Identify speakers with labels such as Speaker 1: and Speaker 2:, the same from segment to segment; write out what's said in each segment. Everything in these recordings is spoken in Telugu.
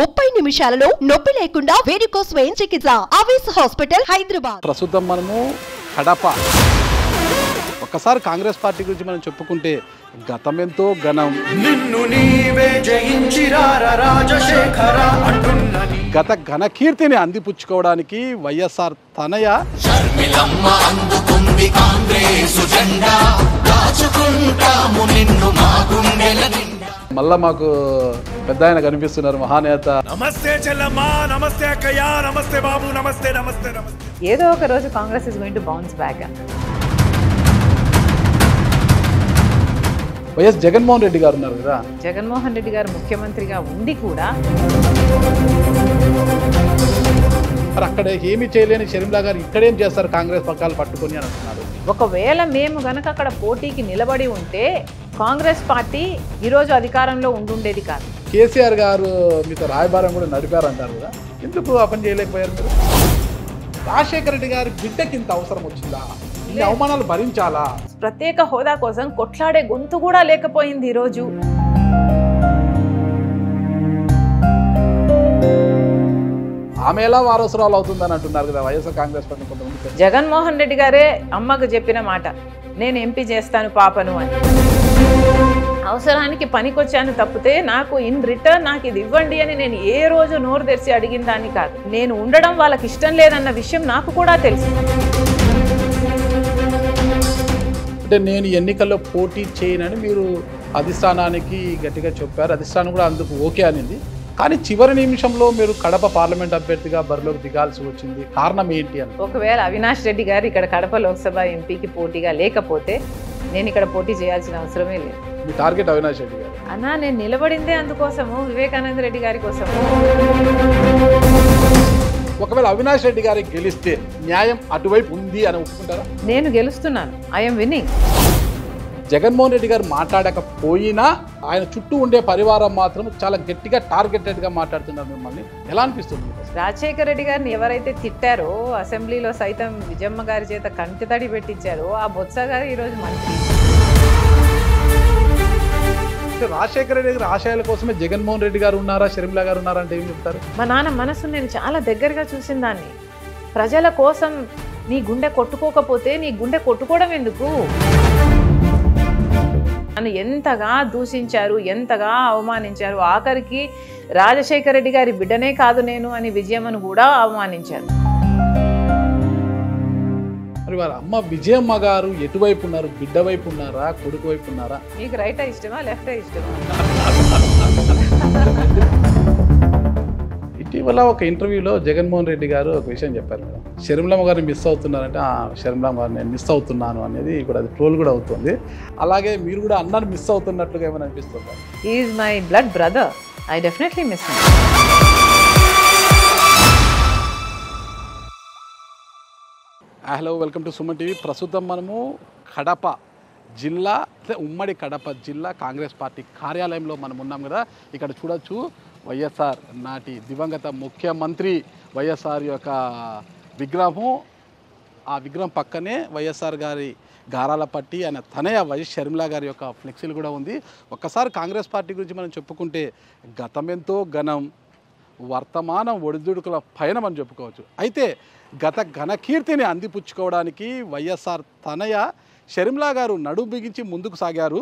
Speaker 1: ముప్పై నిమిషాలలో నొప్పి లేకుండా వేడికోస్ స్వయం చికిత్స ఆవేశ హాస్పిటల్ హైదరాబాద్ ప్రస్తుతం మనము కడప ఒకసారి కాంగ్రెస్ పార్టీ గురించి మనం చెప్పుకుంటే గతం ఎంతో ఘనం నిన్ను నీవే రాజశేఖర గత ఘన కీర్తిని అందిపుచ్చుకోవడానికి వైఎస్ఆర్ తనయ
Speaker 2: అందుకుంది నిన్ను
Speaker 1: మళ్ళా మాకు పెద్ద ఆయన కనిపిస్తున్నారు మహానేత నమస్తే చెల్లమ్మా నమస్తే అక్కయ్యా నమస్తే బాబు నమస్తే నమస్తే నమస్తే
Speaker 2: ఏదో ఒక రోజు Congress is going to bounce back
Speaker 1: YS Jaganmohan Reddy గారు ఉన్నారు కదా
Speaker 2: జగన్మోహన్ రెడ్డి గారు ముఖ్యమంత్రిగా ఉండి కూడా
Speaker 1: మరి అక్కడ ఏమి చేయలేని షర్మిలా గారు ఇక్కడేం చేస్తారు కాంగ్రెస్ పక్కలు పట్టుకొని అని అంటున్నారు
Speaker 2: ఒకవేళ మేము గనక అక్కడ పోటీకి నిలబడి ఉంటే కాంగ్రెస్ పార్టీ ఈరోజు అధికారంలో ఉండుండేది కాదు
Speaker 1: కేసీఆర్ గారు మీతో రాయబారం కూడా అంటారు కదా ఎందుకు ఆ పని
Speaker 2: చేయలేకపోయారు మీరు రాజశేఖర రెడ్డి గారి బిడ్డకి ఇంత అవసరం వచ్చిందా ఈ అవమానాలు భరించాలా ప్రత్యేక హోదా కోసం కొట్లాడే గొంతు కూడా లేకపోయింది ఈరోజు ఆమె ఎలా వారసురాలు అవుతుందని అంటున్నారు కదా వైఎస్ఆర్ కాంగ్రెస్ పార్టీ కొంతమంది జగన్మోహన్ రెడ్డి గారే అమ్మకు చెప్పిన మాట నేను ఎంపీ చేస్తాను పాపను అని అవసరానికి పనికొచ్చాను తప్పితే నాకు ఇన్ రిటర్న్ నాకు ఇది ఇవ్వండి అని నేను ఏ రోజు నోరు తెరిచి అడిగిన దాన్ని కాదు నేను ఉండడం వాళ్ళకి ఇష్టం లేదన్న విషయం నాకు కూడా తెలుసు
Speaker 1: అంటే నేను ఎన్నికల్లో పోటీ చేయనని మీరు అధిష్టానానికి గట్టిగా చెప్పారు అధిష్టానం కూడా అందుకు ఓకే అనింది కానీ చివరి నిమిషంలో మీరు కడప పార్లమెంట్ అభ్యర్థిగా బరిలోకి దిగాల్సి వచ్చింది కారణం ఏంటి అని
Speaker 2: ఒకవేళ అవినాష్ రెడ్డి గారు ఇక్కడ కడప లోక్సభ ఎంపీకి పోటీగా లేకపోతే నేను ఇక్కడ పోటీ చేయాల్సిన అవసరమే లేదు
Speaker 1: మీ టార్గెట్ అవినాష్ రెడ్డి గారు
Speaker 2: అన్నా నేను నిలబడిందే అందుకోసము వివేకానంద రెడ్డి గారి కోసము
Speaker 1: ఒకవేళ అవినాష్ రెడ్డి గారికి గెలిస్తే న్యాయం అటువైపు ఉంది అని ఒప్పుకుంటారా
Speaker 2: నేను గెలుస్తున్నాను ఐఎమ్ విన్నింగ్
Speaker 1: జగన్మోహన్ రెడ్డి గారు మాట్లాడకపోయినా ఆయన చుట్టూ ఉండే పరివారం మాత్రం చాలా గట్టిగా టార్గెటెడ్గా మాట్లాడుతున్నారు
Speaker 2: మిమ్మల్ని ఎలా అనిపిస్తుంది రాజశేఖర రెడ్డి గారిని ఎవరైతే తిట్టారో అసెంబ్లీలో సైతం విజయమ్మ గారి చేత కంటితడి పెట్టించారో ఆ బొత్స గారు ఈరోజు మంచి
Speaker 1: రాజశేఖర రెడ్డి గారి ఆశయాల కోసమే జగన్మోహన్ రెడ్డి గారు ఉన్నారా షర్మిల గారు ఉన్నారా అంటే ఏం చెప్తారు
Speaker 2: మా నాన్న మనసు నేను చాలా దగ్గరగా చూసిన దాన్ని ప్రజల కోసం నీ గుండె కొట్టుకోకపోతే నీ గుండె కొట్టుకోవడం ఎందుకు నన్ను ఎంతగా దూషించారు ఎంతగా అవమానించారు ఆఖరికి రాజశేఖర రెడ్డి గారి బిడ్డనే కాదు నేను అని విజయమ్మను కూడా అవమానించారు
Speaker 1: మరి వారి అమ్మ విజయమ్మ గారు ఎటువైపు ఉన్నారు బిడ్డ వైపు ఉన్నారా కొడుకు వైపు ఉన్నారా
Speaker 2: మీకు రైటా ఇష్టమా లెఫ్టా ఇష్టమా
Speaker 1: ఇవాళ ఒక ఇంటర్వ్యూలో జగన్మోహన్ రెడ్డి గారు ఒక విషయం చెప్పారు మేడం షర్మిలమ్మ గారిని మిస్ అవుతున్నారంటే షర్మిలమ్మ గారిని నేను మిస్ అవుతున్నాను అనేది ఇప్పుడు అది ట్రోల్ కూడా అవుతుంది అలాగే మీరు కూడా అన్నారు మిస్ అవుతున్నట్లుగా ఏమైనా అనిపిస్తుంది
Speaker 2: is my blood brother I definitely miss
Speaker 1: hello welcome to Suman TV ప్రస్తుతం మనము కడప జిల్లా ఉమ్మడి కడప జిల్లా కాంగ్రెస్ పార్టీ కార్యాలయంలో మనం ఉన్నాం కదా ఇక్కడ చూడొచ్చు వైఎస్ఆర్ నాటి దివంగత ముఖ్యమంత్రి వైఎస్ఆర్ యొక్క విగ్రహం ఆ విగ్రహం పక్కనే వైఎస్ఆర్ గారి గారాల పట్టి ఆయన తనయ వైఎస్ షర్మిల గారి యొక్క ఫ్లెక్సీలు కూడా ఉంది ఒక్కసారి కాంగ్రెస్ పార్టీ గురించి మనం చెప్పుకుంటే గతమెంతో ఘనం వర్తమానం ఒడిదుడుకుల పైన మనం చెప్పుకోవచ్చు అయితే గత ఘనకీర్తిని అందిపుచ్చుకోవడానికి వైఎస్ఆర్ తనయ షర్మిలా గారు నడుము బిగించి ముందుకు సాగారు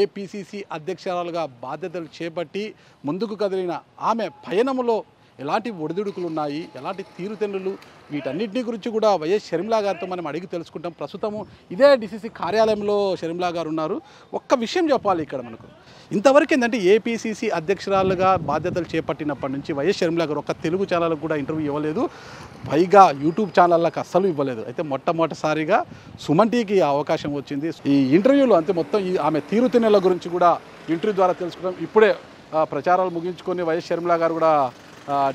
Speaker 1: ఏపీసీసీ అధ్యక్షురాలుగా బాధ్యతలు చేపట్టి ముందుకు కదిలిన ఆమె పయనములో ఎలాంటి ఒడిదుడుకులు ఉన్నాయి ఎలాంటి తీరుతెన్నులు వీటన్నింటినీ గురించి కూడా వైఎస్ షర్మిలా గారితో మనం అడిగి తెలుసుకుంటాం ప్రస్తుతము ఇదే డిసిసి కార్యాలయంలో షర్మిలా గారు ఉన్నారు ఒక్క విషయం చెప్పాలి ఇక్కడ మనకు ఇంతవరకు ఏంటంటే ఏపీసీసీ అధ్యక్షురాలుగా బాధ్యతలు చేపట్టినప్పటి నుంచి వైఎస్ షర్మిలా గారు ఒక్క తెలుగు ఛానల్కి కూడా ఇంటర్వ్యూ ఇవ్వలేదు పైగా యూట్యూబ్ ఛానళ్ళకి అస్సలు ఇవ్వలేదు అయితే మొట్టమొదటిసారిగా సుమన్ టీకి అవకాశం వచ్చింది ఈ ఇంటర్వ్యూలో అంతే మొత్తం ఈ ఆమె తీరుతెన్నుల గురించి కూడా ఇంటర్వ్యూ ద్వారా తెలుసుకున్నాం ఇప్పుడే ప్రచారాలు ముగించుకొని వైఎస్ షర్మిలా గారు కూడా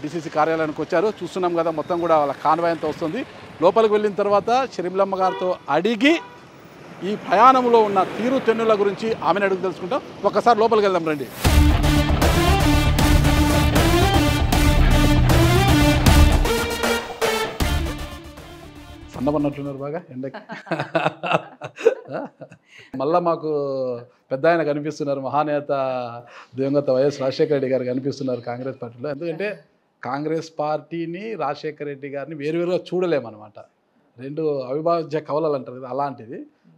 Speaker 1: డిసిసి కార్యాలయానికి వచ్చారు చూస్తున్నాం కదా మొత్తం కూడా వాళ్ళ కాన్వాయ్ అంతా వస్తుంది లోపలికి వెళ్ళిన తర్వాత షరిమిలమ్మ గారితో అడిగి ఈ ప్రయాణంలో ఉన్న తీరు తెన్నుల గురించి ఆమెను అడుగు తెలుసుకుంటాం ఒక్కసారి లోపలికి వెళ్దాం రండి అన్నమన్నట్లున్నారు బాగా ఎండకి మళ్ళా మాకు పెద్ద ఆయన కనిపిస్తున్నారు మహానేత దివంగత వైఎస్ రాజశేఖర రెడ్డి గారు కనిపిస్తున్నారు కాంగ్రెస్ పార్టీలో ఎందుకంటే కాంగ్రెస్ పార్టీని రాజశేఖర రెడ్డి గారిని వేరువేరుగా చూడలేమన్నమాట రెండు అవిభాజ్య కవలలు అంటారు కదా అలాంటిది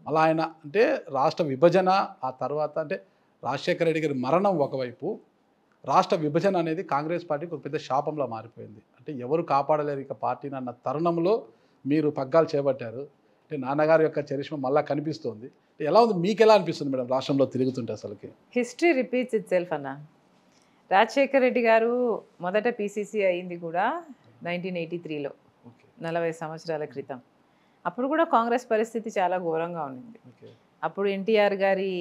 Speaker 1: అలా ఆయన అంటే రాష్ట్ర విభజన ఆ తర్వాత అంటే రాజశేఖర రెడ్డి గారి మరణం ఒకవైపు రాష్ట్ర విభజన అనేది కాంగ్రెస్ పార్టీకి ఒక పెద్ద శాపంలో మారిపోయింది అంటే ఎవరు కాపాడలేరు ఇక పార్టీని అన్న తరుణంలో మీరు పగ్గాలు చేపట్టారు అంటే నాన్నగారి యొక్క చరిష్మ మళ్ళీ కనిపిస్తుంది ఎలా ఉంది మీకు ఎలా అనిపిస్తుంది మేడం రాష్ట్రంలో తిరుగుతుంటే అసలుకి
Speaker 2: హిస్టరీ రిపీట్స్ ఇట్ సెల్ఫ్ అన్న రాజశేఖర్ రెడ్డి గారు మొదట పీసీసీ అయింది కూడా నైన్టీన్ ఎయిటీ త్రీలో నలభై సంవత్సరాల క్రితం అప్పుడు కూడా కాంగ్రెస్ పరిస్థితి చాలా ఘోరంగా ఉండింది అప్పుడు ఎన్టీఆర్ గారి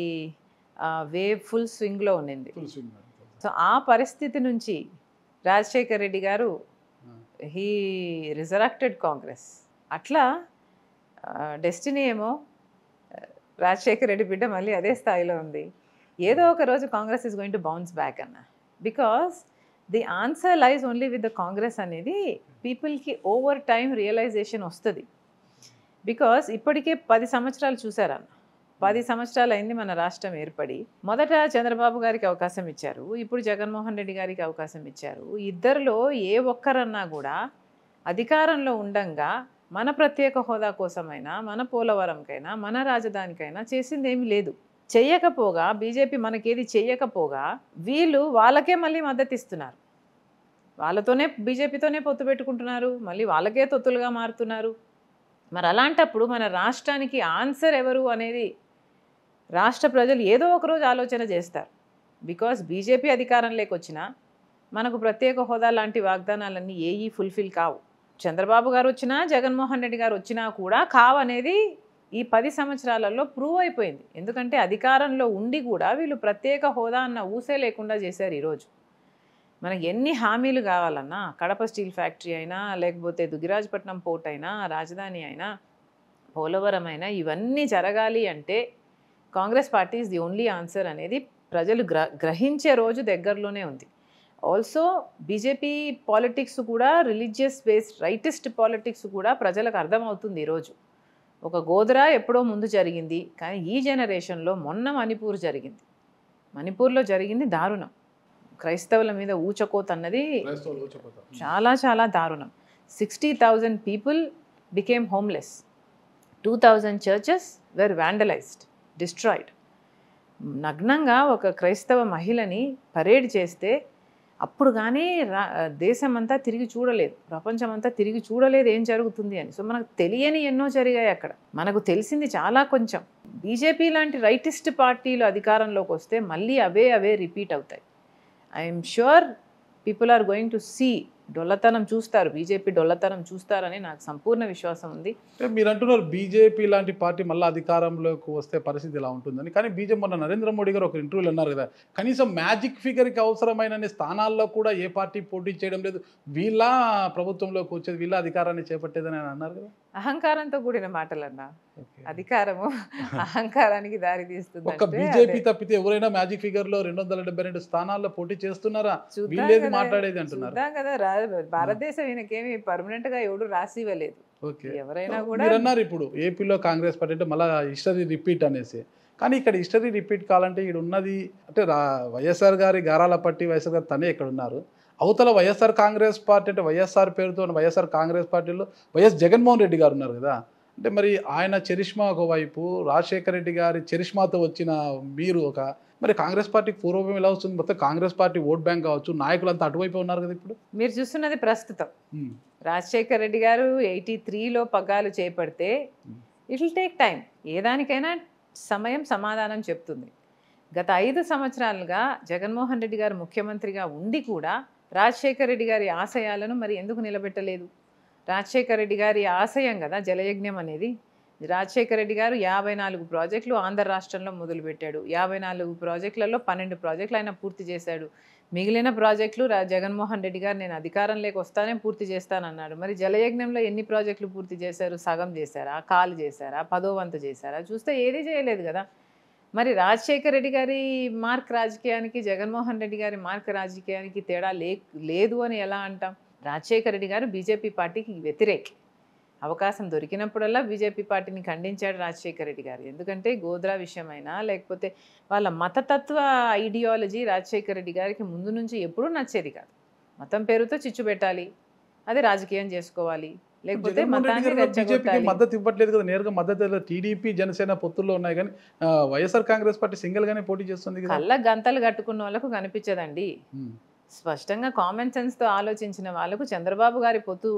Speaker 2: వే ఫుల్ స్వింగ్లో ఉండింది సో ఆ పరిస్థితి నుంచి రాజశేఖర్ రెడ్డి గారు హీ రిజరాక్టెడ్ కాంగ్రెస్ అట్లా డెస్టినీ ఏమో రాజశేఖర రెడ్డి బిడ్డ మళ్ళీ అదే స్థాయిలో ఉంది ఏదో ఒక రోజు Congress is going to bounce back అన్న because the answer lies only with the Congress అనేది పీపుల్కి ఓవర్ టైం రియలైజేషన్ వస్తుంది బికాస్ ఇప్పటికే పది సంవత్సరాలు చూసారన్న పది సంవత్సరాలు అయింది మన రాష్ట్రం ఏర్పడి మొదట చంద్రబాబు గారికి అవకాశం ఇచ్చారు ఇప్పుడు జగన్మోహన్ రెడ్డి గారికి అవకాశం ఇచ్చారు ఇద్దరిలో ఏ ఒక్కరన్నా కూడా అధికారంలో ఉండంగా మన ప్రత్యేక హోదా కోసమైనా మన పోలవరంకైనా మన రాజధానికైనా చేసింది ఏమి లేదు చెయ్యకపోగా బీజేపీ మనకేది చెయ్యకపోగా వీళ్ళు వాళ్ళకే మళ్ళీ మద్దతు ఇస్తున్నారు వాళ్ళతోనే బీజేపీతోనే పొత్తు పెట్టుకుంటున్నారు మళ్ళీ వాళ్ళకే తొత్తులుగా మారుతున్నారు మరి అలాంటప్పుడు మన రాష్ట్రానికి ఆన్సర్ ఎవరు అనేది రాష్ట్ర ప్రజలు ఏదో ఒకరోజు ఆలోచన చేస్తారు బికాస్ బీజేపీ అధికారం వచ్చినా మనకు ప్రత్యేక హోదా లాంటి వాగ్దానాలన్నీ ఏఈ ఫుల్ఫిల్ కావు చంద్రబాబు గారు వచ్చినా జగన్మోహన్ రెడ్డి గారు వచ్చినా కూడా కావ్ అనేది ఈ పది సంవత్సరాలలో ప్రూవ్ అయిపోయింది ఎందుకంటే అధికారంలో ఉండి కూడా వీళ్ళు ప్రత్యేక హోదా అన్న ఊసే లేకుండా చేశారు ఈరోజు మనకి ఎన్ని హామీలు కావాలన్నా కడప స్టీల్ ఫ్యాక్టరీ అయినా లేకపోతే దుగిరాజపట్నం పోర్ట్ అయినా రాజధాని అయినా పోలవరం అయినా ఇవన్నీ జరగాలి అంటే Congress party is the only answer అనేది ప్రజలు గ్రహించే రోజు దగ్గరలోనే ఉంది ఆల్సో బీజేపీ పాలిటిక్స్ కూడా రిలీజియస్ బేస్డ్ రైటిస్ట్ పాలిటిక్స్ కూడా ప్రజలకు అర్థమవుతుంది ఈరోజు ఒక గోధ్ర ఎప్పుడో ముందు జరిగింది కానీ ఈ జనరేషన్లో మొన్న మణిపూర్ జరిగింది మణిపూర్లో జరిగింది దారుణం క్రైస్తవుల మీద ఊచకోత అన్నది చాలా చాలా దారుణం sixty thousand people became homeless two thousand churches were vandalised destroyed నగ్నంగా ఒక క్రైస్తవ మహిళని పరేడ్ చేస్తే అప్పుడు కానీ రా దేశమంతా తిరిగి చూడలేదు ప్రపంచమంతా తిరిగి చూడలేదు ఏం జరుగుతుంది అని సో మనకు తెలియని ఎన్నో జరిగాయి అక్కడ మనకు తెలిసింది చాలా కొంచెం బీజేపీ లాంటి రైటిస్ట్ పార్టీలు అధికారంలోకి వస్తే మళ్ళీ అవే అవే రిపీట్ అవుతాయి I'm sure people are going to see డొల్లతనం చూస్తారు బీజేపీ డొల్లతనం చూస్తారని నాకు సంపూర్ణ విశ్వాసం ఉంది
Speaker 1: మీరు అంటున్నారు బీజేపీ లాంటి పార్టీ మళ్ళీ అధికారంలోకి వస్తే పరిస్థితి ఇలా ఉంటుందని కానీ బీజేపీ మొన్న నరేంద్ర మోడీ గారు ఒక ఇంటర్వ్యూలు అన్నారు కదా కనీసం మ్యాజిక్ ఫిగర్కి అవసరమైన స్థానాల్లో కూడా ఏ పార్టీ పోటీ చేయడం లేదు వీళ్ళ ప్రభుత్వంలోకి వచ్చేది వీళ్ళ అధికారాన్ని చేపట్టేదని ఆయన అన్నారు కదా
Speaker 2: అహంకారంతో కూడిన మాటలన్నా అధికారము అహంకారానికి దారి తీస్తుంది ఒక బీజేపీ
Speaker 1: తప్పితే ఎవరైనా మ్యాజిక్ ఫిగర్ లో రెండు వందల డెబ్బై రెండు స్థానాల్లో పోటీ చేస్తున్నారా వీళ్ళేది మాట్లాడేది అంటున్నారు
Speaker 2: కదా భారతదేశం ఈయనకేమి పర్మనెంట్ గా ఎవడు రాసి ఇవ్వలేదు
Speaker 1: ఎవరైనా కూడా అన్నారు ఇప్పుడు ఏపీలో కాంగ్రెస్ పార్టీ అంటే మళ్ళీ హిస్టరీ రిపీట్ అనేసి కానీ ఇక్కడ హిస్టరీ రిపీట్ కావాలంటే ఇక్కడ ఉన్నది అంటే వైఎస్ఆర్ గారి గారాల పట్టి వైఎస్ఆర్ గారు తనే ఇక్కడ ఉన్నారు అవతల వైఎస్ఆర్ కాంగ్రెస్ పార్టీ అంటే వైఎస్ఆర్ పేరుతో వైఎస్ఆర్ కాంగ్రెస్ పార్టీలో వైఎస్ జగన్మోహన్ రెడ్డి గారు ఉన్నారు కదా అంటే మరి ఆయన చరిష్మా ఒకవైపు రాజశేఖర రెడ్డి గారి చరిష్మాతో వచ్చిన మీరు ఒక మరి కాంగ్రెస్ పార్టీకి పూర్వం ఎలా వస్తుంది మొత్తం కాంగ్రెస్ పార్టీ ఓట్ బ్యాంక్ కావచ్చు నాయకులంతా అటువైపు ఉన్నారు కదా ఇప్పుడు
Speaker 2: మీరు చూస్తున్నది ప్రస్తుతం రాజశేఖర రెడ్డి గారు ఎయిటీ త్రీలో పగ్గాలు చేపడితే ఇట్ విల్ టేక్ టైం ఏదానికైనా సమయం సమాధానం చెప్తుంది గత ఐదు సంవత్సరాలుగా జగన్మోహన్ రెడ్డి గారు ముఖ్యమంత్రిగా ఉండి కూడా రాజశేఖర రెడ్డి గారి ఆశయాలను మరి ఎందుకు నిలబెట్టలేదు రాజశేఖర రెడ్డి గారి ఆశయం కదా జలయజ్ఞం అనేది రాజశేఖర రెడ్డి గారు యాభై నాలుగు ప్రాజెక్టులు ఆంధ్ర రాష్ట్రంలో మొదలుపెట్టాడు యాభై నాలుగు ప్రాజెక్టులలో పన్నెండు ప్రాజెక్టులు ఆయన పూర్తి చేశాడు మిగిలిన ప్రాజెక్టులు జగన్మోహన్ రెడ్డి గారు నేను అధికారం లేక వస్తానే పూర్తి చేస్తానన్నాడు మరి జలయజ్ఞంలో ఎన్ని ప్రాజెక్టులు పూర్తి చేశారు సగం చేశారా కాలు చేశారా పదోవంతు చేశారా చూస్తే ఏదీ చేయలేదు కదా మరి రాజశేఖర రెడ్డి గారి మార్క్ రాజకీయానికి జగన్మోహన్ రెడ్డి గారి మార్క్ రాజకీయానికి తేడా లేదు అని ఎలా అంటాం రాజశేఖర రెడ్డి గారు బీజేపీ పార్టీకి వ్యతిరేకి అవకాశం దొరికినప్పుడల్లా బీజేపీ పార్టీని ఖండించాడు రాజశేఖర రెడ్డి గారు ఎందుకంటే గోద్రా విషయమైనా లేకపోతే వాళ్ళ మతతత్వ ఐడియాలజీ రాజశేఖర రెడ్డి గారికి ముందు నుంచి ఎప్పుడూ నచ్చేది కాదు మతం పేరుతో చిచ్చు పెట్టాలి అదే రాజకీయం చేసుకోవాలి లేకపోతే బీజేపీకి మద్దతు
Speaker 1: ఇవ్వట్లేదు కదా నేరుగా మద్దతు టీడీపీ జనసేన పొత్తుల్లో ఉన్నాయి కానీ వైఎస్ఆర్ కాంగ్రెస్ పార్టీ సింగిల్ గానే
Speaker 2: పోటీ చేస్తుంది కళ్ళ గంతలు కట్టుకున్న వాళ్ళకు కనిపించదండి స్పష్టంగా కామన్ సెన్స్ తో ఆలోచించిన వాళ్ళకు చంద్రబాబు గారి పొత్తు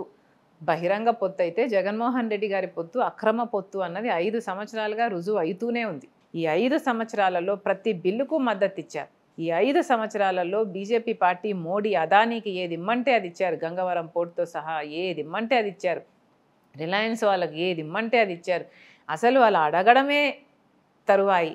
Speaker 2: బహిరంగ పొత్తు అయితే జగన్మోహన్ రెడ్డి గారి పొత్తు అక్రమ పొత్తు అన్నది ఐదు సంవత్సరాలుగా రుజువు అవుతూనే ఉంది ఈ ఐదు సంవత్సరాలలో ప్రతి బిల్లుకు మద్దతు ఇచ్చారు ఈ ఐదు సంవత్సరాలలో బీజేపీ పార్టీ మోడీ అదానీకి ఏది ఇమ్మంటే అది ఇచ్చారు గంగవరం పోర్టుతో సహా ఏది ఇమ్మంటే అది ఇచ్చారు రిలయన్స్ వాళ్ళకి ఏది ఇమ్మంటే అది ఇచ్చారు అసలు వాళ్ళు అడగడమే తరువాయి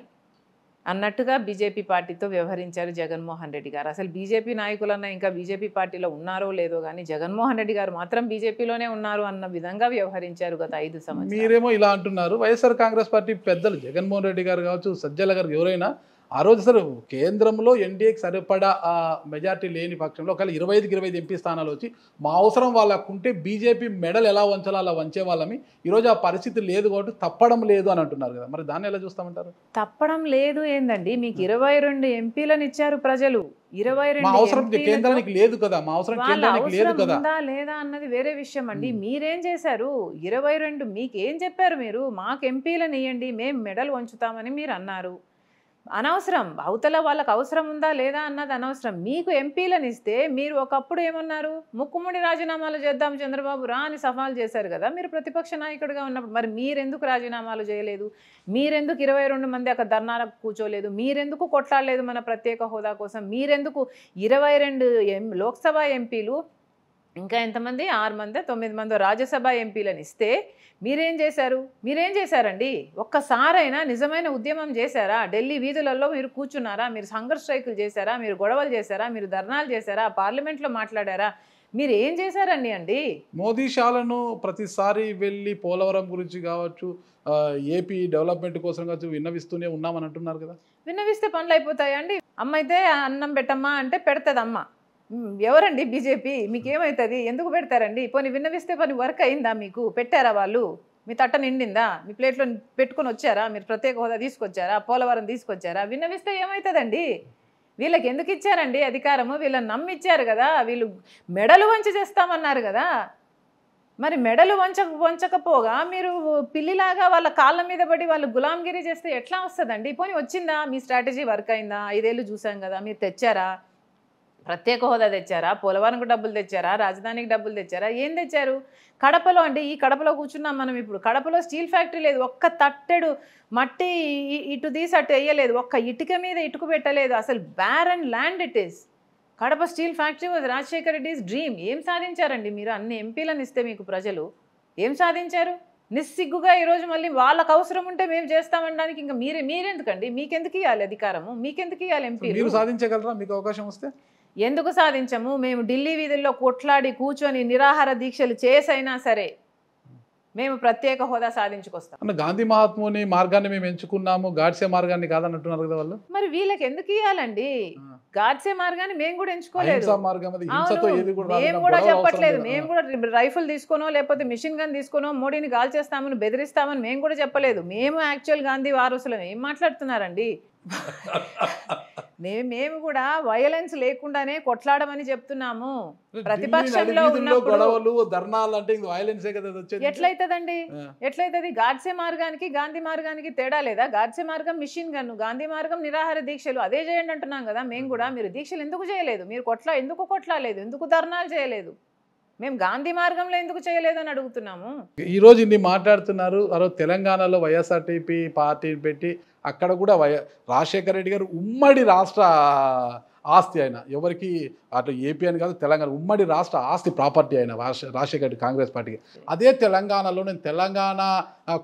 Speaker 2: అన్నట్టుగా బీజేపీ పార్టీతో వ్యవహరించారు జగన్మోహన్ రెడ్డి గారు అసలు బీజేపీ నాయకులన్నా ఇంకా బీజేపీ పార్టీలో ఉన్నారో లేదో కానీ జగన్మోహన్ రెడ్డి గారు మాత్రం బీజేపీలోనే ఉన్నారు అన్న విధంగా వ్యవహరించారు గత ఐదు సంవత్సరాలు
Speaker 1: మీరేమో ఇలా అంటున్నారు వైఎస్ఆర్ కాంగ్రెస్ పార్టీ పెద్దలు జగన్మోహన్ రెడ్డి గారు కావచ్చు సజ్జల గారు ఎవరైనా ఆ రోజు సార్ కేంద్రంలో ఎన్డీఏకి సరిపడా మెజార్టీ లేని పక్షంలో ఒకవేళ ఇరవై ఐదుకి ఇరవై ఐదు ఎంపీ స్థానాలు వచ్చి మా అవసరం వాళ్ళకుంటే బీజేపీ మెడల్ ఎలా వంచాలో అలా వంచే వాళ్ళమి ఈరోజు ఆ పరిస్థితి లేదు కాబట్టి తప్పడం లేదు అని అంటున్నారు కదా మరి దాన్ని ఎలా చూస్తామంటారు
Speaker 2: తప్పడం లేదు ఏందండి మీకు ఇరవై రెండు ఎంపీలను ఇచ్చారు ప్రజలు ఇరవై రెండు అవసరం లేదు కదా మా అవసరం లేదు లేదా అన్నది వేరే విషయం అండి మీరేం చేశారు ఇరవై రెండు మీకేం చెప్పారు మీరు మాకు ఎంపీలను ఇవ్వండి మేము మెడల్ వంచుతామని మీరు అన్నారు అనవసరం అవతల వాళ్ళకి అవసరం ఉందా లేదా అన్నది అనవసరం మీకు ఎంపీలను ఇస్తే మీరు ఒకప్పుడు ఏమన్నారు ముక్కుముడి రాజీనామాలు చేద్దాం చంద్రబాబు రా అని చేశారు కదా మీరు ప్రతిపక్ష నాయకుడిగా ఉన్నప్పుడు మరి మీరెందుకు రాజీనామాలు చేయలేదు మీరెందుకు ఇరవై రెండు మంది అక్కడ ధర్నాలకు కూర్చోలేదు మీరెందుకు కొట్లాడలేదు మన ప్రత్యేక హోదా కోసం మీరెందుకు ఇరవై రెండు లోక్సభ ఎంపీలు ఇంకా ఎంతమంది ఆరు మంది తొమ్మిది మంది రాజ్యసభ ఎంపీలను ఇస్తే మీరేం చేశారు మీరేం చేశారండి ఒక్కసారైనా నిజమైన ఉద్యమం చేశారా ఢిల్లీ వీధులలో మీరు కూర్చున్నారా మీరు సంఘర్ష స్ట్రైకులు చేశారా మీరు గొడవలు చేశారా మీరు ధర్నాలు చేశారా పార్లమెంట్లో మాట్లాడారా మీరు ఏం చేశారండి అండి
Speaker 1: మోదీశాలను ప్రతిసారి వెళ్ళి పోలవరం గురించి కావచ్చు ఏపీ డెవలప్మెంట్ కోసం కావచ్చు విన్నవిస్తూనే ఉన్నామని అంటున్నారు కదా
Speaker 2: విన్నవిస్తే పనులు అయిపోతాయండి అమ్మ అయితే అన్నం పెట్టమ్మా అంటే పెడతదమ్మ ఎవరండి బీజేపీ మీకు ఏమవుతుంది ఎందుకు పెడతారండి పోనీ విన్నవిస్తే పని వర్క్ అయిందా మీకు పెట్టారా వాళ్ళు మీ తట్ట నిండిందా మీ ప్లేట్లో పెట్టుకుని వచ్చారా మీరు ప్రత్యేక హోదా తీసుకొచ్చారా పోలవరం తీసుకొచ్చారా విన్నవిస్తే ఏమవుతుందండి వీళ్ళకి ఎందుకు ఇచ్చారండి అధికారము వీళ్ళని నమ్మిచ్చారు కదా వీళ్ళు మెడలు వంచి చేస్తామన్నారు కదా మరి మెడలు వంచ వంచకపోగా మీరు పిల్లిలాగా వాళ్ళ కాళ్ళ మీద పడి వాళ్ళు గులాంగిరి చేస్తే ఎట్లా వస్తుందండి పోనీ వచ్చిందా మీ స్ట్రాటజీ వర్క్ అయిందా ఐదేళ్ళు చూసాం కదా మీరు తెచ్చారా ప్రత్యేక హోదా తెచ్చారా పోలవరంకు డబ్బులు తెచ్చారా రాజధానికి డబ్బులు తెచ్చారా ఏం తెచ్చారు కడపలో అండి ఈ కడపలో కూర్చున్నాం మనం ఇప్పుడు కడపలో స్టీల్ ఫ్యాక్టరీ లేదు ఒక్క తట్టెడు మట్టి ఇటు తీసి అటు వేయలేదు ఒక్క ఇటుక మీద ఇటుకు పెట్టలేదు అసలు barren land it is Kadapa steel factory was Rajasekhara Reddy dream ఏం సాధించారండి మీరు అన్ని ఎంపీలను ఇస్తే మీకు ప్రజలు ఏం సాధించారు నిస్సిగ్గుగా ఈరోజు మళ్ళీ వాళ్ళకు అవసరం ఉంటే మేము చేస్తామనడానికి ఇంకా మీరే మీరెందుకండి మీకెందుకు ఇవ్వాలి అధికారము మీకెందుకు ఇవ్వాలి ఎంపీ సాధించగలరా మీకు అవకాశం వస్తే ఎందుకు సాధించము మేము ఢిల్లీ వీధుల్లో కొట్లాడి కూర్చొని నిరాహార దీక్షలు చేసైనా సరే మేము ప్రత్యేక హోదా సాధించుకొస్తాం అంటే
Speaker 1: గాంధీ మహాత్ముని మార్గాన్ని మేము ఎంచుకున్నాము గాడ్సే మార్గాన్ని కాదన్నట్టున్నారు కదా వాళ్ళు
Speaker 2: మరి వీళ్ళకి ఎందుకు ఇవ్వాలండి గాడ్సే మార్గాన్ని మేము కూడా ఎంచుకోలేదు మేము కూడా చెప్పట్లేదు మేము కూడా రైఫిల్ తీసుకోనో లేకపోతే మిషన్ గన్ తీసుకోనో మోడీని గాల్ చేస్తామని బెదిరిస్తామని మేము కూడా చెప్పలేదు మేము యాక్చువల్ గాంధీ వారసులం ఏం మాట్లాడుతున్నారండి మేము కూడా వయలెన్స్ లేకుండానే కొట్లాడమని చెప్తున్నాము ప్రతిపక్షంలో
Speaker 1: ఎట్లయితదండి
Speaker 2: ఎట్లయితది గాడ్సే మార్గానికి గాంధీ మార్గానికి తేడా లేదా గాడ్సే మార్గం మిషన్ గన్ గాంధీ మార్గం నిరాహార దీక్షలు అదే చేయండి అంటున్నాం కదా మేము కూడా మీరు దీక్షలు ఎందుకు చేయలేదు మీరు కొట్లా ఎందుకు కొట్లాలేదు ఎందుకు ధర్నాలు చేయలేదు మేము గాంధీ మార్గంలో ఎందుకు చేయలేదని అడుగుతున్నాము
Speaker 1: ఈరోజు ఇన్ని మాట్లాడుతున్నారు అరో తెలంగాణలో వైఎస్ఆర్టీపీ పార్టీ పెట్టి అక్కడ కూడా వై రాజశేఖర రెడ్డి గారు ఉమ్మడి రాష్ట్ర ఆస్తి ఆయన ఎవరికి అటు ఏపీ అని కాదు తెలంగాణ ఉమ్మడి రాష్ట్ర ఆస్తి ప్రాపర్టీ ఆయన రాజశేఖర రెడ్డి కాంగ్రెస్ పార్టీకి అదే తెలంగాణలో నేను తెలంగాణ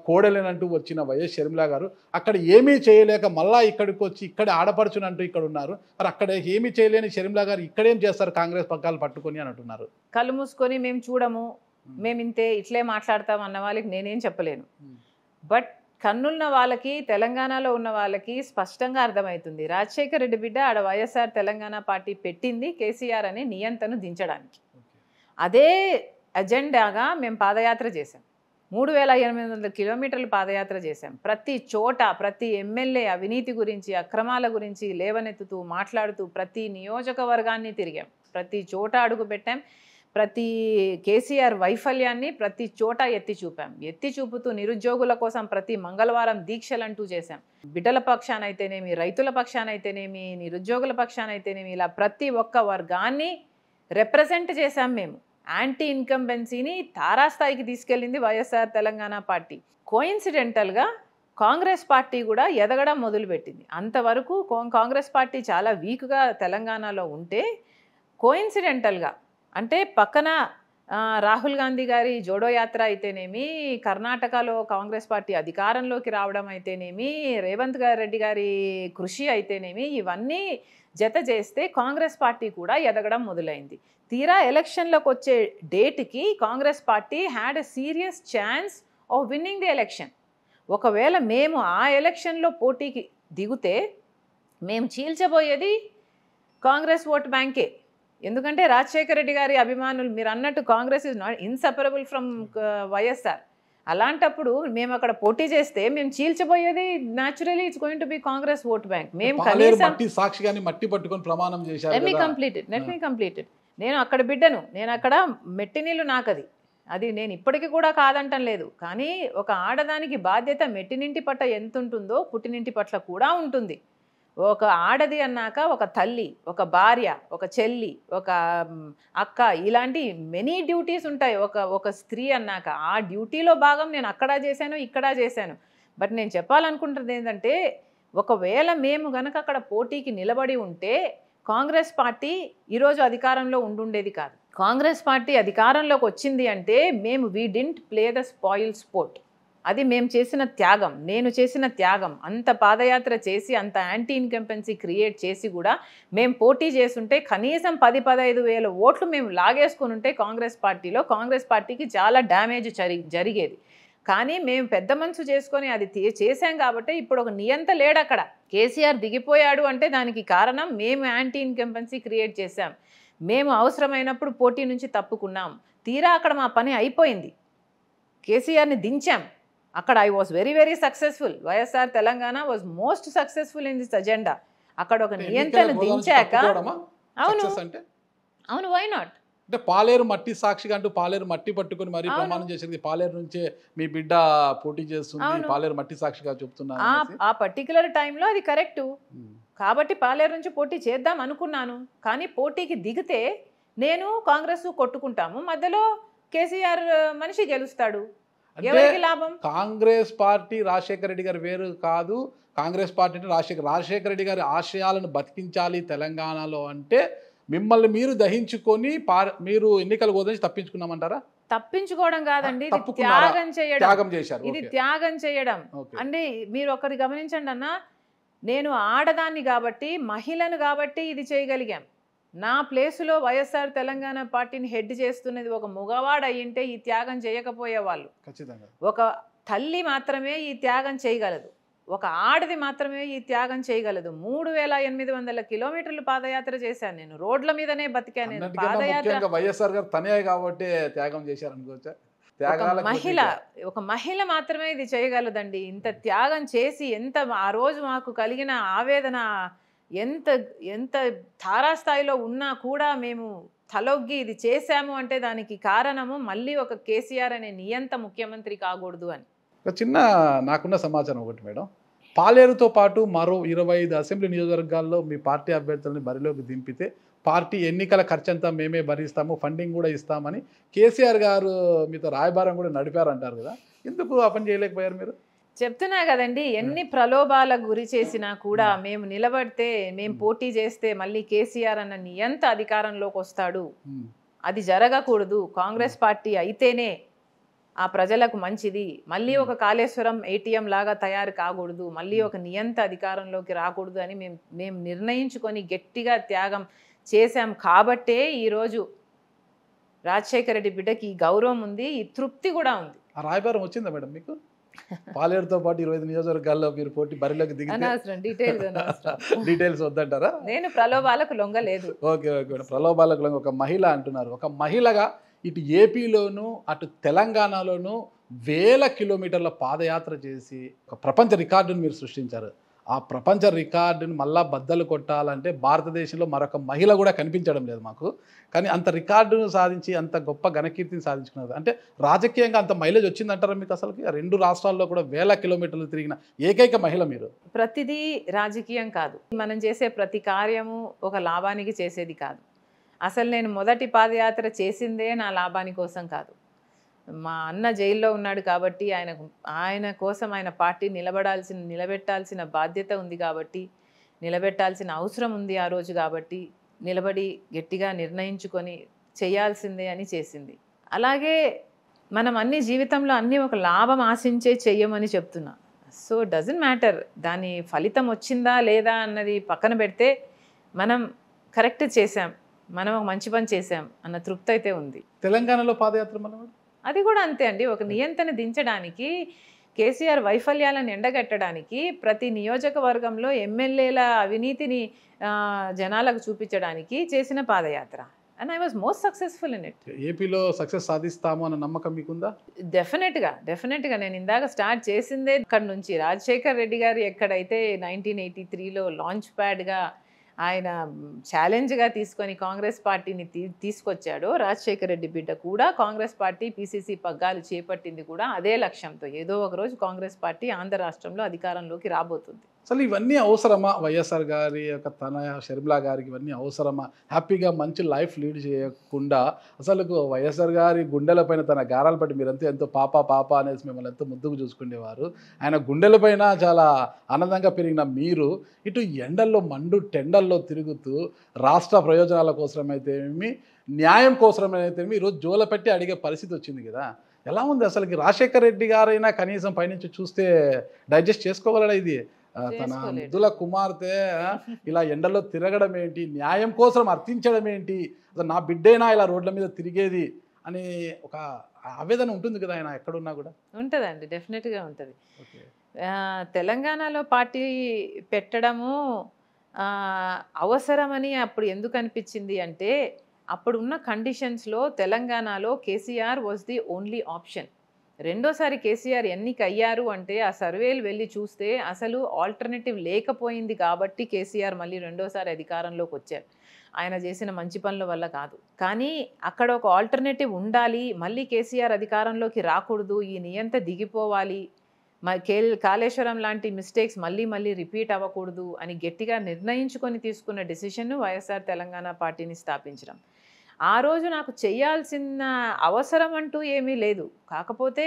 Speaker 1: కోడలేనంటూ వచ్చిన వైఎస్ షర్మిల గారు అక్కడ ఏమీ చేయలేక మళ్ళా ఇక్కడికి వచ్చి ఇక్కడ ఆడపడుచునంటూ ఇక్కడ ఉన్నారు మరి అక్కడ ఏమీ చేయలేని షర్మిల గారు ఇక్కడేం చేస్తారు కాంగ్రెస్ పగ్గాలు పట్టుకొని అని అంటున్నారు
Speaker 2: కళ్ళు మూసుకొని మేము చూడము మేము ఇంతే ఇట్లే మాట్లాడతాం అన్న వాళ్ళకి నేనేం చెప్పలేను బట్ కన్నున్న వాళ్ళకి తెలంగాణలో ఉన్న వాళ్ళకి స్పష్టంగా అర్థమవుతుంది రాజశేఖర రెడ్డి బిడ్డ ఆడ వైఎస్ఆర్ తెలంగాణ పార్టీ పెట్టింది కేసీఆర్ అనే నియంతను దించడానికి అదే అజెండాగా మేము పాదయాత్ర చేశాం మూడు వేల ఎనిమిది వందల కిలోమీటర్లు పాదయాత్ర చేశాం ప్రతి చోట ప్రతి ఎమ్మెల్యే అవినీతి గురించి అక్రమాల గురించి లేవనెత్తుతూ మాట్లాడుతూ ప్రతి నియోజకవర్గాన్ని తిరిగాం ప్రతి చోట అడుగు పెట్టాం ప్రతి కేసీఆర్ వైఫల్యాన్ని ప్రతి చోట ఎత్తి చూపాం ఎత్తి చూపుతూ నిరుద్యోగుల కోసం ప్రతి మంగళవారం దీక్షలంటూ చేశాం బిడ్డల పక్షానైతేనేమి రైతుల పక్షానైతేనేమి నిరుద్యోగుల పక్షానైతేనేమి ఇలా ప్రతి ఒక్క వర్గాన్ని రిప్రజెంట్ చేశాం మేము యాంటీ ఇన్కంబెన్సీని తారాస్థాయికి తీసుకెళ్ళింది వైఎస్ఆర్ తెలంగాణ పార్టీ కోయిన్సిడెంటల్గా కాంగ్రెస్ పార్టీ కూడా ఎదగడం మొదలుపెట్టింది అంతవరకు కాంగ్రెస్ పార్టీ చాలా వీక్గా తెలంగాణలో ఉంటే కోయిన్సిడెంటల్గా అంటే పక్కన రాహుల్ గాంధీ గారి జోడో యాత్ర అయితేనేమి కర్ణాటకలో కాంగ్రెస్ పార్టీ అధికారంలోకి రావడం అయితేనేమి రేవంత్ రెడ్డి గారి కృషి అయితేనేమి ఇవన్నీ జత చేస్తే కాంగ్రెస్ పార్టీ కూడా ఎదగడం మొదలైంది తీరా ఎలక్షన్లోకి వచ్చే డేట్కి Congress party had a serious chance of winning the election ఒకవేళ మేము ఆ ఎలక్షన్లో పోటీకి దిగితే మేము చీల్చబోయేది కాంగ్రెస్ ఓటు బ్యాంకే ఎందుకంటే రాజశేఖర రెడ్డి గారి అభిమానులు మీరు అన్నట్టు Congress is not inseparable from YSR అలాంటప్పుడు మేము అక్కడ పోటీ చేస్తే మేము చీల్చబోయేది naturally it's going to be Congress vote bank మేము
Speaker 1: కనీసం పట్టుకొని ప్రమాణం చేశారు కంప్లీటెడ్ మీ
Speaker 2: కంప్లీటెడ్ నేను అక్కడ బిడ్డను నేను అక్కడ మెట్టి నీళ్ళు నాకది అది నేను ఇప్పటికీ కూడా కాదంటం లేదు కానీ ఒక ఆడదానికి బాధ్యత మెట్టినింటి పట్ల ఎంత ఉంటుందో పుట్టినింటి పట్ల కూడా ఉంటుంది ఒక ఆడది అన్నాక ఒక తల్లి ఒక భార్య ఒక చెల్లి ఒక అక్క ఇలాంటి మెనీ డ్యూటీస్ ఉంటాయి ఒక ఒక స్త్రీ అన్నాక ఆ డ్యూటీలో భాగం నేను అక్కడ చేశాను ఇక్కడ చేశాను బట్ నేను చెప్పాలనుకుంటున్నది ఏంటంటే ఒకవేళ మేము గనక అక్కడ పోటీకి నిలబడి ఉంటే కాంగ్రెస్ పార్టీ ఈరోజు అధికారంలో ఉండుండేది కాదు కాంగ్రెస్ పార్టీ అధికారంలోకి వచ్చింది అంటే మేము we didn't play the spoil sport అది మేము చేసిన త్యాగం నేను చేసిన త్యాగం అంత పాదయాత్ర చేసి అంత యాంటీ ఇన్కంపెన్సీ క్రియేట్ చేసి కూడా మేము పోటీ చేస్తుంటే కనీసం పది పదహైదు వేల ఓట్లు మేము లాగేసుకుని ఉంటే కాంగ్రెస్ పార్టీలో కాంగ్రెస్ పార్టీకి చాలా డ్యామేజ్ జరిగేది కానీ మేము పెద్ద మనసు చేసుకొని అది చేసాం కాబట్టి ఇప్పుడు ఒక నియంత లేడు అక్కడ కేసీఆర్ దిగిపోయాడు అంటే దానికి కారణం మేము యాంటీ ఇన్కంపెన్సీ క్రియేట్ చేశాం మేము అవసరమైనప్పుడు పోటీ నుంచి తప్పుకున్నాం తీరా అక్కడ మా పని అయిపోయింది కేసీఆర్ని దించాం అక్కడ I was very very successful YSR Telangana was most successful in this agenda అక్కడ ఒక నియంత్రణ దించాక అవును అవును వై నాట్ అంటే
Speaker 1: పాలేరు మట్టి సాక్షిగా అంటూ పాలేరు మట్టి పట్టుకుని మరి ప్రమాణం చేసింది పాలేరు నుంచే మీ బిడ్డ పోటీ చేస్తుంది పాలేరు మట్టి సాక్షిగా చెప్తున్నాను
Speaker 2: ఆ పర్టికులర్ టైంలో అది కరెక్టు hmm. కాబట్టి పాలేరు నుంచి పోటీ చేద్దాం అనుకున్నాను కానీ పోటీకి దిగితే నేను కాంగ్రెస్ కొట్టుకుంటాము మధ్యలో కేసీఆర్ మనిషి గెలుస్తాడు
Speaker 1: అంటే కాంగ్రెస్ పార్టీ రాజశేఖర రెడ్డి గారు వేరు కాదు కాంగ్రెస్ పార్టీ అంటే రాజశేఖర రాజశేఖర రెడ్డి గారి ఆశయాలను బతికించాలి తెలంగాణలో అంటే మిమ్మల్ని మీరు దహించుకొని మీరు ఎన్నికలు కోదని తప్పించుకున్నామంటారా
Speaker 2: తప్పించుకోవడం కాదండి త్యాగం చేయడం త్యాగం చేశారు ఇది త్యాగం చేయడం అంటే మీరు ఒకటి గమనించండి అన్న నేను ఆడదాన్ని కాబట్టి మహిళను కాబట్టి ఇది చేయగలిగాం నా ప్లేసులో వైఎస్ఆర్ తెలంగాణ పార్టీని హెడ్ చేస్తున్నది ఒక మగవాడు అయ్యింటే ఈ త్యాగం చేయకపోయేవాళ్ళు ఒక తల్లి మాత్రమే ఈ త్యాగం చేయగలదు ఒక ఆడది మాత్రమే ఈ త్యాగం చేయగలదు మూడు వేల ఎనిమిది వందల కిలోమీటర్లు పాదయాత్ర చేశాను నేను రోడ్ల మీదనే బతికాను పాదయాత్ర
Speaker 1: వైఎస్ఆర్ గారు తనే కాబట్టి త్యాగం చేశారు మహిళ
Speaker 2: ఒక మహిళ మాత్రమే ఇది చేయగలదండి ఇంత త్యాగం చేసి ఎంత ఆ రోజు మాకు కలిగిన ఆవేదన ఎంత ఎంత తారాస్థాయిలో ఉన్నా కూడా మేము తలొగ్గి ఇది చేశాము అంటే దానికి కారణము మళ్ళీ ఒక కేసీఆర్ అనే నియంత ముఖ్యమంత్రి కాకూడదు అని
Speaker 1: ఒక చిన్న నాకున్న సమాచారం ఒకటి మేడం పాలేరుతో పాటు మరో ఇరవై ఐదు అసెంబ్లీ నియోజకవర్గాల్లో మీ పార్టీ అభ్యర్థులని బరిలోకి దింపితే పార్టీ ఎన్నికల ఖర్చంతా మేమే భరిస్తాము ఫండింగ్ కూడా ఇస్తామని కేసీఆర్ గారు మీతో రాయబారం కూడా నడిపారంటారు కదా ఎందుకు ఆ పని చేయలేకపోయారు
Speaker 2: మీరు చెప్తున్నా కదండి ఎన్ని ప్రలోభాలకు గురి చేసినా కూడా మేము నిలబడితే మేము పోటీ చేస్తే మళ్ళీ కేసీఆర్ అన్న ఎంత అధికారంలోకి వస్తాడు అది జరగకూడదు కాంగ్రెస్ పార్టీ అయితేనే ఆ ప్రజలకు మంచిది మళ్ళీ ఒక కాళేశ్వరం ఏటీఎం లాగా తయారు కాకూడదు మళ్ళీ ఒక నియంత అధికారంలోకి రాకూడదు అని మేము మేము నిర్ణయించుకొని గట్టిగా త్యాగం చేశాం కాబట్టే ఈరోజు రాజశేఖర రెడ్డి బిడ్డకి గౌరవం ఉంది ఈ తృప్తి కూడా ఉంది రాయబారం వచ్చిందా మేడం మీకు
Speaker 1: పాలేరుతో పాటు ఇరవై ఐదు నియోజకవర్గాల్లో మీరు పోటీ బరిలోకి దిగి డీటెయిల్స్ వద్దంటారా
Speaker 2: నేను ప్రలోభాలకు లొంగ లేదు
Speaker 1: ఓకే ఓకే ప్రలోభాలకు లొంగ ఒక మహిళ అంటున్నారు ఒక మహిళగా ఇటు ఏపీలోను అటు తెలంగాణలోను వేల కిలోమీటర్ల పాదయాత్ర చేసి ఒక ప్రపంచ రికార్డును మీరు సృష్టించారు ఆ ప్రపంచ రికార్డుని మళ్ళా బద్దలు కొట్టాలంటే భారతదేశంలో మరొక మహిళ కూడా కనిపించడం లేదు మాకు కానీ అంత రికార్డును సాధించి అంత గొప్ప ఘనకీర్తిని సాధించుకున్నారు అంటే రాజకీయంగా అంత మైలేజ్ వచ్చిందంటారా మీకు అసలు రెండు రాష్ట్రాల్లో కూడా వేల కిలోమీటర్లు తిరిగిన ఏకైక మహిళ మీరు
Speaker 2: ప్రతిదీ రాజకీయం కాదు మనం చేసే ప్రతి కార్యము ఒక లాభానికి చేసేది కాదు అసలు నేను మొదటి పాదయాత్ర చేసిందే నా లాభాని కోసం కాదు మా అన్న జైల్లో ఉన్నాడు కాబట్టి ఆయన ఆయన కోసం ఆయన పార్టీ నిలబడాల్సిన నిలబెట్టాల్సిన బాధ్యత ఉంది కాబట్టి నిలబెట్టాల్సిన అవసరం ఉంది ఆ రోజు కాబట్టి నిలబడి గట్టిగా నిర్ణయించుకొని చేయాల్సిందే అని చేసింది అలాగే మనం అన్ని జీవితంలో అన్నీ ఒక లాభం ఆశించే చెయ్యమని చెప్తున్నా సో డజన్ మ్యాటర్ దాని ఫలితం వచ్చిందా లేదా అన్నది పక్కన పెడితే మనం కరెక్ట్ చేసాం మనం మంచి పని చేసాం అన్న తృప్తి అయితే ఉంది తెలంగాణలో పాదయాత్ర మనం అది కూడా అంతే అండి ఒక నియంత్రణ దించడానికి కేసీఆర్ వైఫల్యాలను ఎండగట్టడానికి ప్రతి నియోజకవర్గంలో ఎమ్మెల్యేల అవినీతిని జనాలకు చూపించడానికి చేసిన padayatra and I was most successful in it
Speaker 1: ఏపీలో సక్సెస్ సాధిస్తాము అన్న నమ్మకం మీకుందా
Speaker 2: డెఫినెట్గా డెఫినెట్గా నేను ఇందాక స్టార్ట్ చేసిందే ఇక్కడ నుంచి రాజశేఖర్ రెడ్డి గారు ఎక్కడైతే నైన్టీన్ ఎయిటీ త్రీలో లాంచ్ ప్యాడ్గా ఆయన ఛాలెంజ్గా తీసుకొని కాంగ్రెస్ పార్టీని తీ తీసుకొచ్చాడు రాజశేఖర రెడ్డి బిడ్డ కూడా కాంగ్రెస్ పార్టీ పీసీసీ పగ్గాలు చేపట్టింది కూడా అదే లక్ష్యంతో ఏదో ఒకరోజు కాంగ్రెస్ పార్టీ ఆంధ్ర రాష్ట్రంలో అధికారంలోకి రాబోతుంది
Speaker 1: అసలు ఇవన్నీ అవసరమా వైఎస్ఆర్ గారి యొక్క తన షర్మిలా గారికి ఇవన్నీ అవసరమా హ్యాపీగా మంచి లైఫ్ లీడ్ చేయకుండా అసలు వైఎస్ఆర్ గారి గుండెలపైన తన గారాలు పట్టి మీరంతా ఎంతో పాప పాప అనేసి మిమ్మల్ని ఎంతో ముద్దుకు చూసుకునేవారు ఆయన గుండెలపైన చాలా ఆనందంగా పెరిగిన మీరు ఇటు ఎండల్లో మండు టెండల్లో తిరుగుతూ రాష్ట్ర ప్రయోజనాల కోసమైతేమి న్యాయం కోసమైతేమి ఈరోజు జోల పెట్టి అడిగే పరిస్థితి వచ్చింది కదా ఎలా ఉంది అసలుకి రాజశేఖర రెడ్డి గారైనా కనీసం పైనుంచి చూస్తే డైజెస్ట్ చేసుకోగలడా ఇది తన అందుల కుమార్తె ఇలా ఎండలో తిరగడం ఏంటి న్యాయం కోసం అర్థించడం ఏంటి అసలు నా బిడ్డేనా ఇలా రోడ్ల మీద తిరిగేది అని ఒక ఆవేదన ఉంటుంది కదా ఆయన ఎక్కడున్నా కూడా
Speaker 2: ఉంటుందండి డెఫినెట్గా ఉంటుంది తెలంగాణలో పార్టీ పెట్టడము అవసరమని అప్పుడు ఎందుకు అనిపించింది అంటే అప్పుడున్న కండిషన్స్లో తెలంగాణలో KCR was the only option రెండోసారి కేసీఆర్ ఎన్నిక అయ్యారు అంటే ఆ సర్వేలు వెళ్ళి చూస్తే అసలు ఆల్టర్నేటివ్ లేకపోయింది కాబట్టి కేసీఆర్ మళ్ళీ రెండోసారి అధికారంలోకి వచ్చారు ఆయన చేసిన మంచి పనుల వల్ల కాదు కానీ అక్కడ ఒక ఆల్టర్నేటివ్ ఉండాలి మళ్ళీ కేసీఆర్ అధికారంలోకి రాకూడదు ఈ నియంత దిగిపోవాలి కాళేశ్వరం లాంటి మిస్టేక్స్ మళ్ళీ మళ్ళీ రిపీట్ అవ్వకూడదు అని గట్టిగా నిర్ణయించుకొని తీసుకున్న డిసిషన్ను వైఎస్ఆర్ తెలంగాణ పార్టీని స్థాపించడం ఆ రోజు నాకు చేయాల్సిన అవసరం అంటూ ఏమీ లేదు కాకపోతే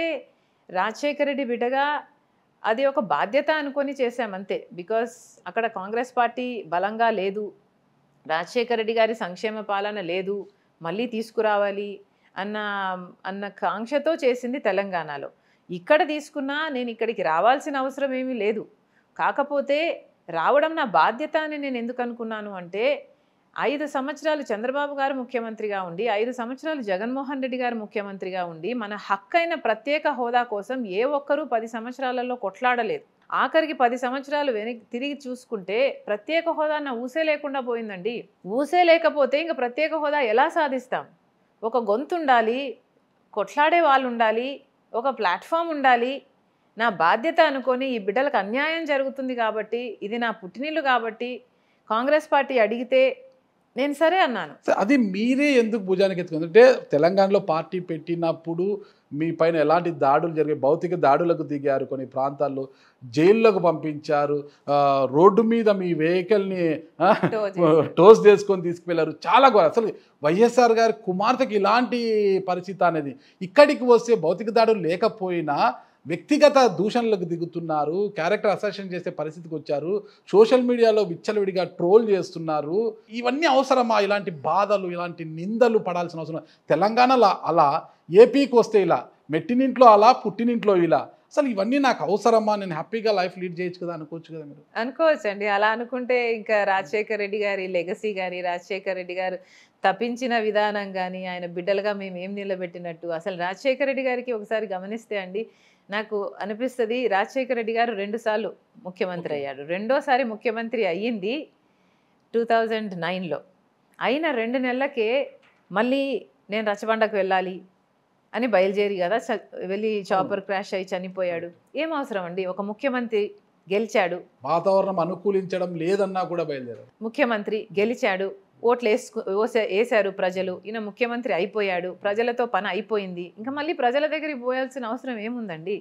Speaker 2: రాజశేఖర రెడ్డి బిడ్డగా అది ఒక బాధ్యత అనుకొని చేశామంతే బికాస్ అక్కడ కాంగ్రెస్ పార్టీ బలంగా లేదు రాజశేఖర రెడ్డి గారి సంక్షేమ పాలన లేదు మళ్ళీ తీసుకురావాలి అన్న అన్న కాంక్షతో చేసింది తెలంగాణలో ఇక్కడ తీసుకున్నా నేను ఇక్కడికి రావాల్సిన అవసరం ఏమీ లేదు కాకపోతే రావడం నా బాధ్యత అని నేను ఎందుకు అనుకున్నాను అంటే ఐదు సంవత్సరాలు చంద్రబాబు గారు ముఖ్యమంత్రిగా ఉండి ఐదు సంవత్సరాలు జగన్మోహన్ రెడ్డి గారు ముఖ్యమంత్రిగా ఉండి మన హక్కైన ప్రత్యేక హోదా కోసం ఏ ఒక్కరూ పది సంవత్సరాలలో కొట్లాడలేదు ఆఖరికి పది సంవత్సరాలు వెనక్కి తిరిగి చూసుకుంటే ప్రత్యేక హోదా అన్న ఊసే లేకుండా పోయిందండి ఊసే లేకపోతే ఇంక ప్రత్యేక హోదా ఎలా సాధిస్తాం ఒక గొంతు ఉండాలి కొట్లాడే వాళ్ళు ఉండాలి ఒక ప్లాట్ఫామ్ ఉండాలి నా బాధ్యత అనుకొని ఈ బిడ్డలకు అన్యాయం జరుగుతుంది కాబట్టి ఇది నా పుట్టినీళ్ళు కాబట్టి కాంగ్రెస్ పార్టీ అడిగితే నేను సరే అన్నాను
Speaker 1: అది మీరే ఎందుకు భుజానికి ఎత్తుకుంది అంటే తెలంగాణలో పార్టీ పెట్టినప్పుడు మీ పైన ఎలాంటి దాడులు జరిగాయి భౌతిక దాడులకు దిగారు కొన్ని ప్రాంతాల్లో జైల్లోకి పంపించారు రోడ్డు మీద మీ వెహికల్ని టోస్ చేసుకొని తీసుకువెళ్లారు చాలా గొప్ప అసలు వైఎస్ఆర్ గారి కుమార్తెకి ఇలాంటి పరిస్థితి అనేది ఇక్కడికి వస్తే భౌతిక దాడులు లేకపోయినా వ్యక్తిగత దూషణలకు దిగుతున్నారు క్యారెక్టర్ అసెషన్ చేసే పరిస్థితికి వచ్చారు సోషల్ మీడియాలో విచ్చలవిడిగా ట్రోల్ చేస్తున్నారు ఇవన్నీ అవసరమా ఇలాంటి బాధలు ఇలాంటి నిందలు పడాల్సిన అవసరం తెలంగాణలో అలా ఏపీకి వస్తే ఇలా మెట్టినింట్లో అలా పుట్టినింట్లో ఇలా అసలు ఇవన్నీ నాకు అవసరమా నేను హ్యాపీగా లైఫ్ లీడ్ చేయొచ్చు కదా అనుకోవచ్చు కదా మీరు
Speaker 2: అనుకోవచ్చు అండి అలా అనుకుంటే ఇంకా రాజశేఖర్ రెడ్డి గారి లెగసీ కానీ రాజశేఖర్ రెడ్డి గారు తప్పించిన విధానం కానీ ఆయన బిడ్డలుగా మేము ఏం నిలబెట్టినట్టు అసలు రాజశేఖర్ రెడ్డి గారికి ఒకసారి గమనిస్తే అండి నాకు అనిపిస్తుంది రాజశేఖర రెడ్డి గారు రెండుసార్లు ముఖ్యమంత్రి అయ్యాడు రెండోసారి ముఖ్యమంత్రి అయ్యింది టూ థౌజండ్ నైన్లో అయిన రెండు నెలలకే మళ్ళీ నేను రచబండకు వెళ్ళాలి అని బయలుదేరి కదా వెళ్ళి చాపర్ క్రాష్ అయి చనిపోయాడు ఏం అవసరం అండి ఒక ముఖ్యమంత్రి గెలిచాడు
Speaker 1: వాతావరణం అనుకూలించడం లేదన్నా కూడా బయలుదేరాడు
Speaker 2: ముఖ్యమంత్రి గెలిచాడు ఓట్లు వేసుకు వేశారు ప్రజలు ఈయన ముఖ్యమంత్రి అయిపోయాడు ప్రజలతో పని అయిపోయింది ఇంకా మళ్ళీ ప్రజల దగ్గరికి పోయాల్సిన అవసరం ఏముందండి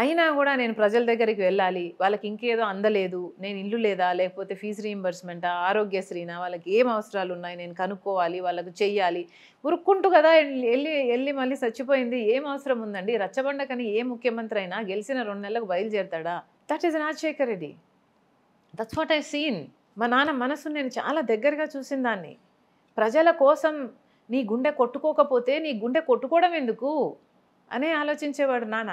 Speaker 2: అయినా కూడా నేను ప్రజల దగ్గరికి వెళ్ళాలి వాళ్ళకి ఇంకేదో అందలేదు నేను ఇల్లు లేదా లేకపోతే ఫీజు రీయింబర్స్మెంటా ఆరోగ్యశ్రీనా వాళ్ళకి ఏం అవసరాలు ఉన్నాయి నేను కనుక్కోవాలి వాళ్ళకు చెయ్యాలి ఉరుక్కుంటూ కదా వెళ్ళి వెళ్ళి మళ్ళీ చచ్చిపోయింది ఏం అవసరం ఉందండి రచ్చబండకని ఏ ముఖ్యమంత్రి అయినా గెలిచిన రెండు నెలలకు బయలుదేరతాడా that is Rajasekhar Reddy that's what I seen మా నాన్న మనసు నేను చాలా దగ్గరగా చూసిన దాన్ని ప్రజల కోసం నీ గుండె కొట్టుకోకపోతే నీ గుండె కొట్టుకోవడం ఎందుకు అనే ఆలోచించేవాడు నాన్న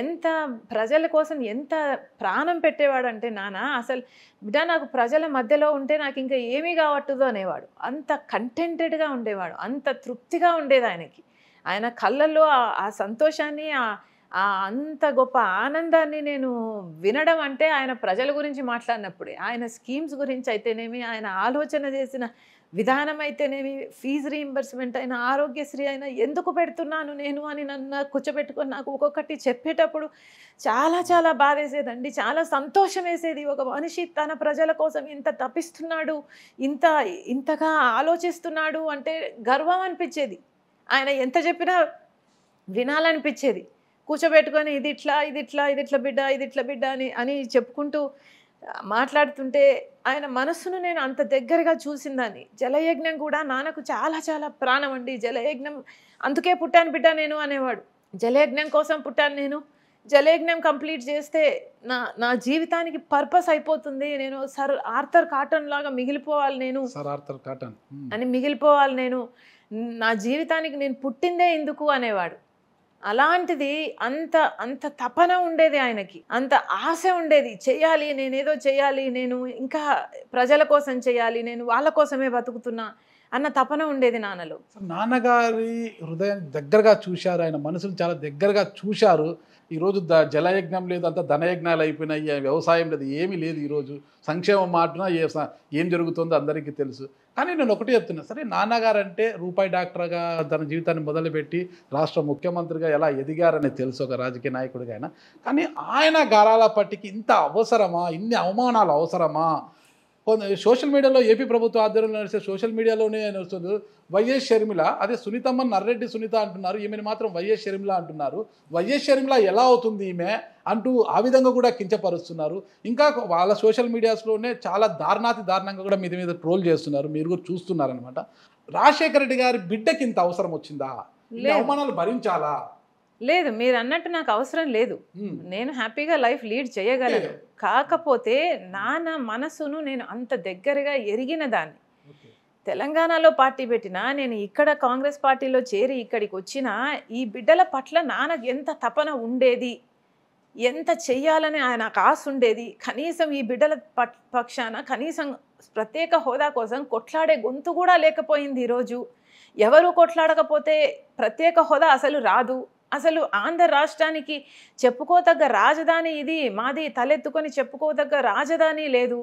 Speaker 2: ఎంత ప్రజల కోసం ఎంత ప్రాణం పెట్టేవాడు అంటే నాన్న అసలు బిడ్డ నాకు ప్రజల మధ్యలో ఉంటే నాకు ఇంకా ఏమీ కావట్టుదో అనేవాడు అంత కంటెంటెడ్గా ఉండేవాడు అంత తృప్తిగా ఉండేది ఆయనకి ఆయన కళ్ళల్లో ఆ సంతోషాన్ని ఆ ఆ అంత గొప్ప ఆనందాన్ని నేను వినడం అంటే ఆయన ప్రజల గురించి మాట్లాడినప్పుడే ఆయన స్కీమ్స్ గురించి అయితేనేమి ఆయన ఆలోచన చేసిన విధానం అయితేనేమి ఫీజు రీఎంబర్స్మెంట్ అయినా ఆరోగ్యశ్రీ అయినా ఎందుకు పెడుతున్నాను నేను అని నన్ను కూర్చోబెట్టుకొని నాకు ఒక్కొక్కటి చెప్పేటప్పుడు చాలా చాలా బాధేసేదండి చాలా సంతోషం వేసేది ఒక మనిషి తన ప్రజల కోసం ఇంత తప్పిస్తున్నాడు ఇంత ఇంతగా ఆలోచిస్తున్నాడు అంటే గర్వం అనిపించేది ఆయన ఎంత చెప్పినా వినాలనిపించేది కూర్చోబెట్టుకొని ఇది ఇట్లా ఇది ఇట్లా ఇది ఇట్లా బిడ్డ ఇది ఇట్లా బిడ్డ అని అని చెప్పుకుంటూ మాట్లాడుతుంటే ఆయన మనస్సును నేను అంత దగ్గరగా చూసిందాన్ని జలయజ్ఞం కూడా నాన్నకు చాలా చాలా ప్రాణం అండి జలయజ్ఞం అందుకే పుట్టాను బిడ్డ నేను అనేవాడు జలయజ్ఞం కోసం పుట్టాను నేను జలయజ్ఞం కంప్లీట్ చేస్తే నా నా జీవితానికి పర్పస్ అయిపోతుంది నేను సర్ ఆర్థర్ కాటన్ లాగా మిగిలిపోవాలి నేను ఆర్థర్ కాటన్ అని మిగిలిపోవాలి నేను నా జీవితానికి నేను పుట్టిందే ఎందుకు అనేవాడు అలాంటిది అంత అంత తపన ఉండేది ఆయనకి అంత ఆశ ఉండేది చేయాలి నేనేదో చేయాలి నేను ఇంకా ప్రజల కోసం చేయాలి నేను వాళ్ళ కోసమే బతుకుతున్నా అన్న తపన ఉండేది నాన్నలో
Speaker 1: నాన్నగారి హృదయం దగ్గరగా చూశారు ఆయన మనసును చాలా దగ్గరగా చూశారు ఈరోజు ద జలయజ్ఞం లేదు అంత ధనయజ్ఞాలు అయిపోయినాయి వ్యవసాయం లేదు ఏమీ లేదు ఈరోజు సంక్షేమం మాటన ఏం జరుగుతుందో అందరికీ తెలుసు కానీ నేను ఒకటి చెప్తున్నా సరే నాన్నగారు అంటే రూపాయి డాక్టర్గా తన జీవితాన్ని మొదలుపెట్టి రాష్ట్ర ముఖ్యమంత్రిగా ఎలా ఎదిగారని తెలుసు ఒక రాజకీయ నాయకుడిగా అయినా కానీ ఆయన గారాల పట్టికి ఇంత అవసరమా ఇన్ని అవమానాలు అవసరమా కొంత సోషల్ మీడియాలో ఏపీ ప్రభుత్వ ఆధ్వర్యంలో నడిచే సోషల్ మీడియాలోనే నడుస్తుంది వైఎస్ షర్మిల అదే సునీతమ్మ నర్రెడ్డి సునీత అంటున్నారు ఈమెను మాత్రం వైఎస్ షర్మిల అంటున్నారు వైఎస్ షర్మిల ఎలా అవుతుంది ఈమె అంటూ ఆ విధంగా కూడా కించపరుస్తున్నారు ఇంకా వాళ్ళ సోషల్ మీడియాస్లోనే చాలా దారుణాతి దారుణంగా కూడా మీద మీద ట్రోల్ చేస్తున్నారు మీరు కూడా చూస్తున్నారనమాట రాజశేఖర రెడ్డి గారి బిడ్డకి ఇంత అవసరం వచ్చిందా అవమానాలు భరించాలా
Speaker 2: లేదు మీరు అన్నట్టు నాకు అవసరం లేదు నేను హ్యాపీగా లైఫ్ లీడ్ చేయగలను కాకపోతే నాన్న మనసును నేను అంత దగ్గరగా ఎరిగిన దాన్ని తెలంగాణలో పార్టీ పెట్టినా నేను ఇక్కడ కాంగ్రెస్ పార్టీలో చేరి ఇక్కడికి వచ్చినా ఈ బిడ్డల పట్ల నాన్న ఎంత తపన ఉండేది ఎంత చెయ్యాలని ఆయన ఆశ ఉండేది కనీసం ఈ బిడ్డల పక్షాన కనీసం ప్రత్యేక హోదా కోసం కొట్లాడే గొంతు కూడా లేకపోయింది ఈరోజు ఎవరు కొట్లాడకపోతే ప్రత్యేక హోదా అసలు రాదు అసలు ఆంధ్ర రాష్ట్రానికి చెప్పుకోదగ్గ రాజధాని ఇది మాది తలెత్తుకొని చెప్పుకోదగ్గ రాజధాని లేదు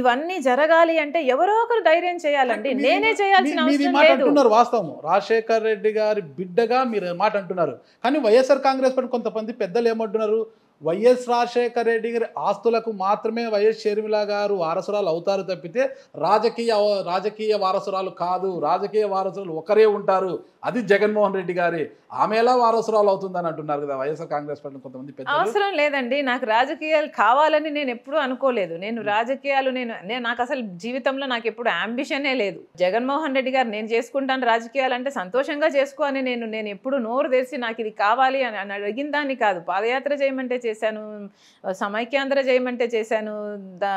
Speaker 2: ఇవన్నీ జరగాలి అంటే ఎవరో ఒకరు ధైర్యం చేయాలండి నేనే చేయాల్సిన అవసరం
Speaker 1: వాస్తవం రాజశేఖర్ రెడ్డి గారి బిడ్డగా మీరు మాట అంటున్నారు కానీ వైఎస్ఆర్ కాంగ్రెస్ పార్టీ కొంతమంది పెద్దలు ఏమంటున్నారు వైఎస్ రాజశేఖర రెడ్డి గారి ఆస్తులకు మాత్రమే వైఎస్ షర్మిల గారు వారసురాలు అవుతారు తప్పితే రాజకీయ రాజకీయ వారసురాలు కాదు రాజకీయ వారసురాలు ఒకరే ఉంటారు అది జగన్మోహన్ రెడ్డి గారి ఆమెలా వారసురాలు అవుతుందని అంటున్నారు కదా వైఎస్ఆర్ కాంగ్రెస్ పార్టీ కొంతమంది పెద్ద అవసరం
Speaker 2: లేదండి నాకు రాజకీయాలు కావాలని నేను ఎప్పుడూ అనుకోలేదు నేను hmm. రాజకీయాలు నేను నేను నాకు అసలు జీవితంలో నాకు ఎప్పుడు అంబిషనే లేదు జగన్మోహన్ రెడ్డి గారు నేను చేసుకుంటాను రాజకీయాలు అంటే సంతోషంగా చేసుకో అని నేను నేను ఎప్పుడు నోరు తెరిచి నాకు ఇది కావాలి అని అడిగిన దాన్ని కాదు పాదయాత్ర చేయమంటే చేశాను సమైక్యాంధ్ర చేయమంటే చేశాను దా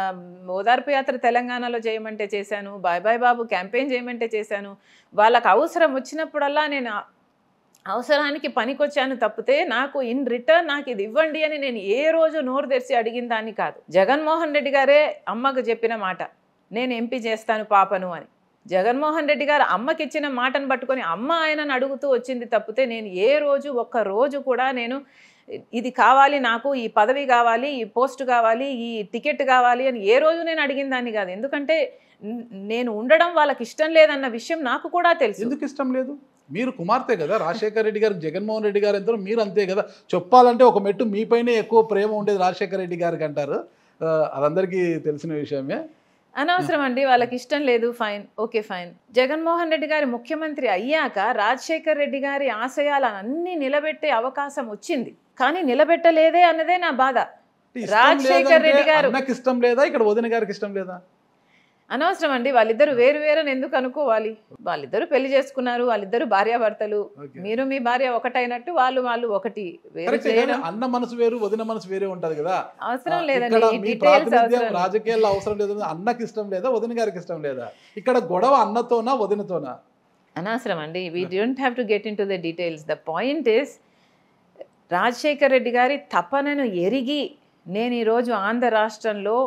Speaker 2: ఓదార్పు యాత్ర తెలంగాణలో చేయమంటే చేశాను బాయ్ బాయ్ బాబు క్యాంపెయిన్ చేయమంటే చేశాను వాళ్ళకు అవసరం వచ్చినప్పుడల్లా నేను అవసరానికి పనికొచ్చాను తప్పితే నాకు ఇన్ రిటర్న్ నాకు ఇది ఇవ్వండి అని నేను ఏ రోజు నోరు తెరిచి అడిగిన దాన్ని కాదు జగన్మోహన్ రెడ్డి గారే అమ్మకు చెప్పిన మాట నేను ఎంపీ చేస్తాను పాపను అని జగన్మోహన్ రెడ్డి గారు అమ్మకి ఇచ్చిన మాటను పట్టుకొని అమ్మ ఆయనను అడుగుతూ వచ్చింది తప్పితే నేను ఏ రోజు ఒక్క రోజు కూడా నేను ఇది కావాలి నాకు ఈ పదవి కావాలి ఈ పోస్ట్ కావాలి ఈ టికెట్ కావాలి అని ఏ రోజు నేను అడిగిన దాన్ని కాదు ఎందుకంటే నేను ఉండడం వాళ్ళకి ఇష్టం లేదన్న విషయం నాకు కూడా తెలుసు ఎందుకు ఇష్టం లేదు
Speaker 1: మీరు కుమార్తె కదా రాజశేఖర రెడ్డి గారు జగన్మోహన్ రెడ్డి గారు ఎందరూ మీరు అంతే కదా చెప్పాలంటే ఒక మెట్టు మీపైనే ఎక్కువ ప్రేమ ఉండేది రాజశేఖర రెడ్డి గారికి అంటారు అదందరికీ తెలిసిన విషయమే
Speaker 2: అనవసరం అండి వాళ్ళకి ఇష్టం లేదు fine okay fine Jaganmohan Reddy గారి ముఖ్యమంత్రి అయ్యాక రాజశేఖర్ రెడ్డి గారి ఆశయాలను అన్ని నిలబెట్టే అవకాశం వచ్చింది కానీ నిలబెట్టలేదే అన్నదే నా బాధ
Speaker 1: రాజశేఖర్ రెడ్డి గారు ఇష్టం లేదా ఇక్కడ వదిన గారికి ఇష్టం లేదా
Speaker 2: అనవసరం అండి వాళ్ళిద్దరు వేరు వేరని ఎందుకు అనుకోవాలి వాళ్ళిద్దరు పెళ్లి చేసుకున్నారు వాళ్ళిద్దరు భార్యాభర్తలు మీరు మీ భార్య ఒకటైనట్టు వాళ్ళు వాళ్ళు ఒకటి అన్న మనసు వేరు వదిన మనసు
Speaker 1: వేరే ఉంటది కదా
Speaker 2: అవసరం లేదండి
Speaker 1: రాజకీయాల్లో అవసరం లేదు అన్నకి ఇష్టం లేదా వదిన
Speaker 2: గారికి ఇష్టం లేదా ఇక్కడ గొడవ అన్నతోనా వదినతోనా అనవసరం అండి we don't have to get into the details the point is Rajasekhar Reddy గారి తపనను ఎరిగి నేను ఈరోజు ఆంధ్ర రాష్ట్రంలో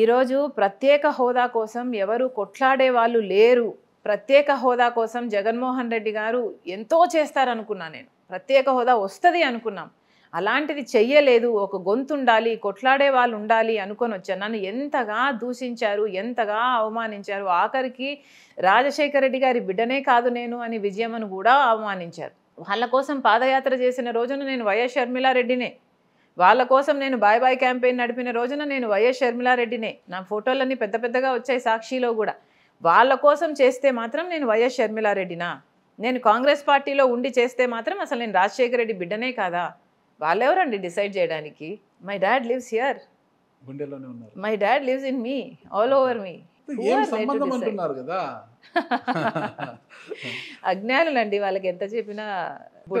Speaker 2: ఈరోజు ప్రత్యేక హోదా కోసం ఎవరు కొట్లాడే వాళ్ళు లేరు ప్రత్యేక హోదా కోసం జగన్మోహన్ రెడ్డి గారు ఎంతో చేస్తారనుకున్నా నేను ప్రత్యేక హోదా వస్తుంది అనుకున్నాం అలాంటిది చెయ్యలేదు ఒక గొంతు ఉండాలి కొట్లాడే వాళ్ళు ఉండాలి అనుకొని వచ్చాను నన్ను ఎంతగా దూషించారు ఎంతగా అవమానించారు ఆఖరికి రాజశేఖర రెడ్డి గారి బిడ్డనే కాదు నేను అని విజయమ్మను కూడా అవమానించారు వాళ్ళ కోసం పాదయాత్ర చేసిన రోజున నేను వైఎస్ షర్మిలారెడ్డినే వాళ్ళ కోసం నేను బాయ్ బాయ్ క్యాంపెయిన్ నడిపిన రోజున నేను వైఎస్ షర్మిలారెడ్డినే నా ఫోటోలన్నీ పెద్ద పెద్దగా వచ్చాయి సాక్షిలో కూడా వాళ్ళ కోసం చేస్తే మాత్రం నేను వైఎస్ షర్మిలారెడ్డినా నేను కాంగ్రెస్ పార్టీలో ఉండి చేస్తే మాత్రం అసలు నేను రాజశేఖర రెడ్డి బిడ్డనే కాదా వాళ్ళెవరండి డిసైడ్ చేయడానికి my dad lives here my dad lives in me all over me అజ్ఞానులండి వాళ్ళకి ఎంత చెప్పినా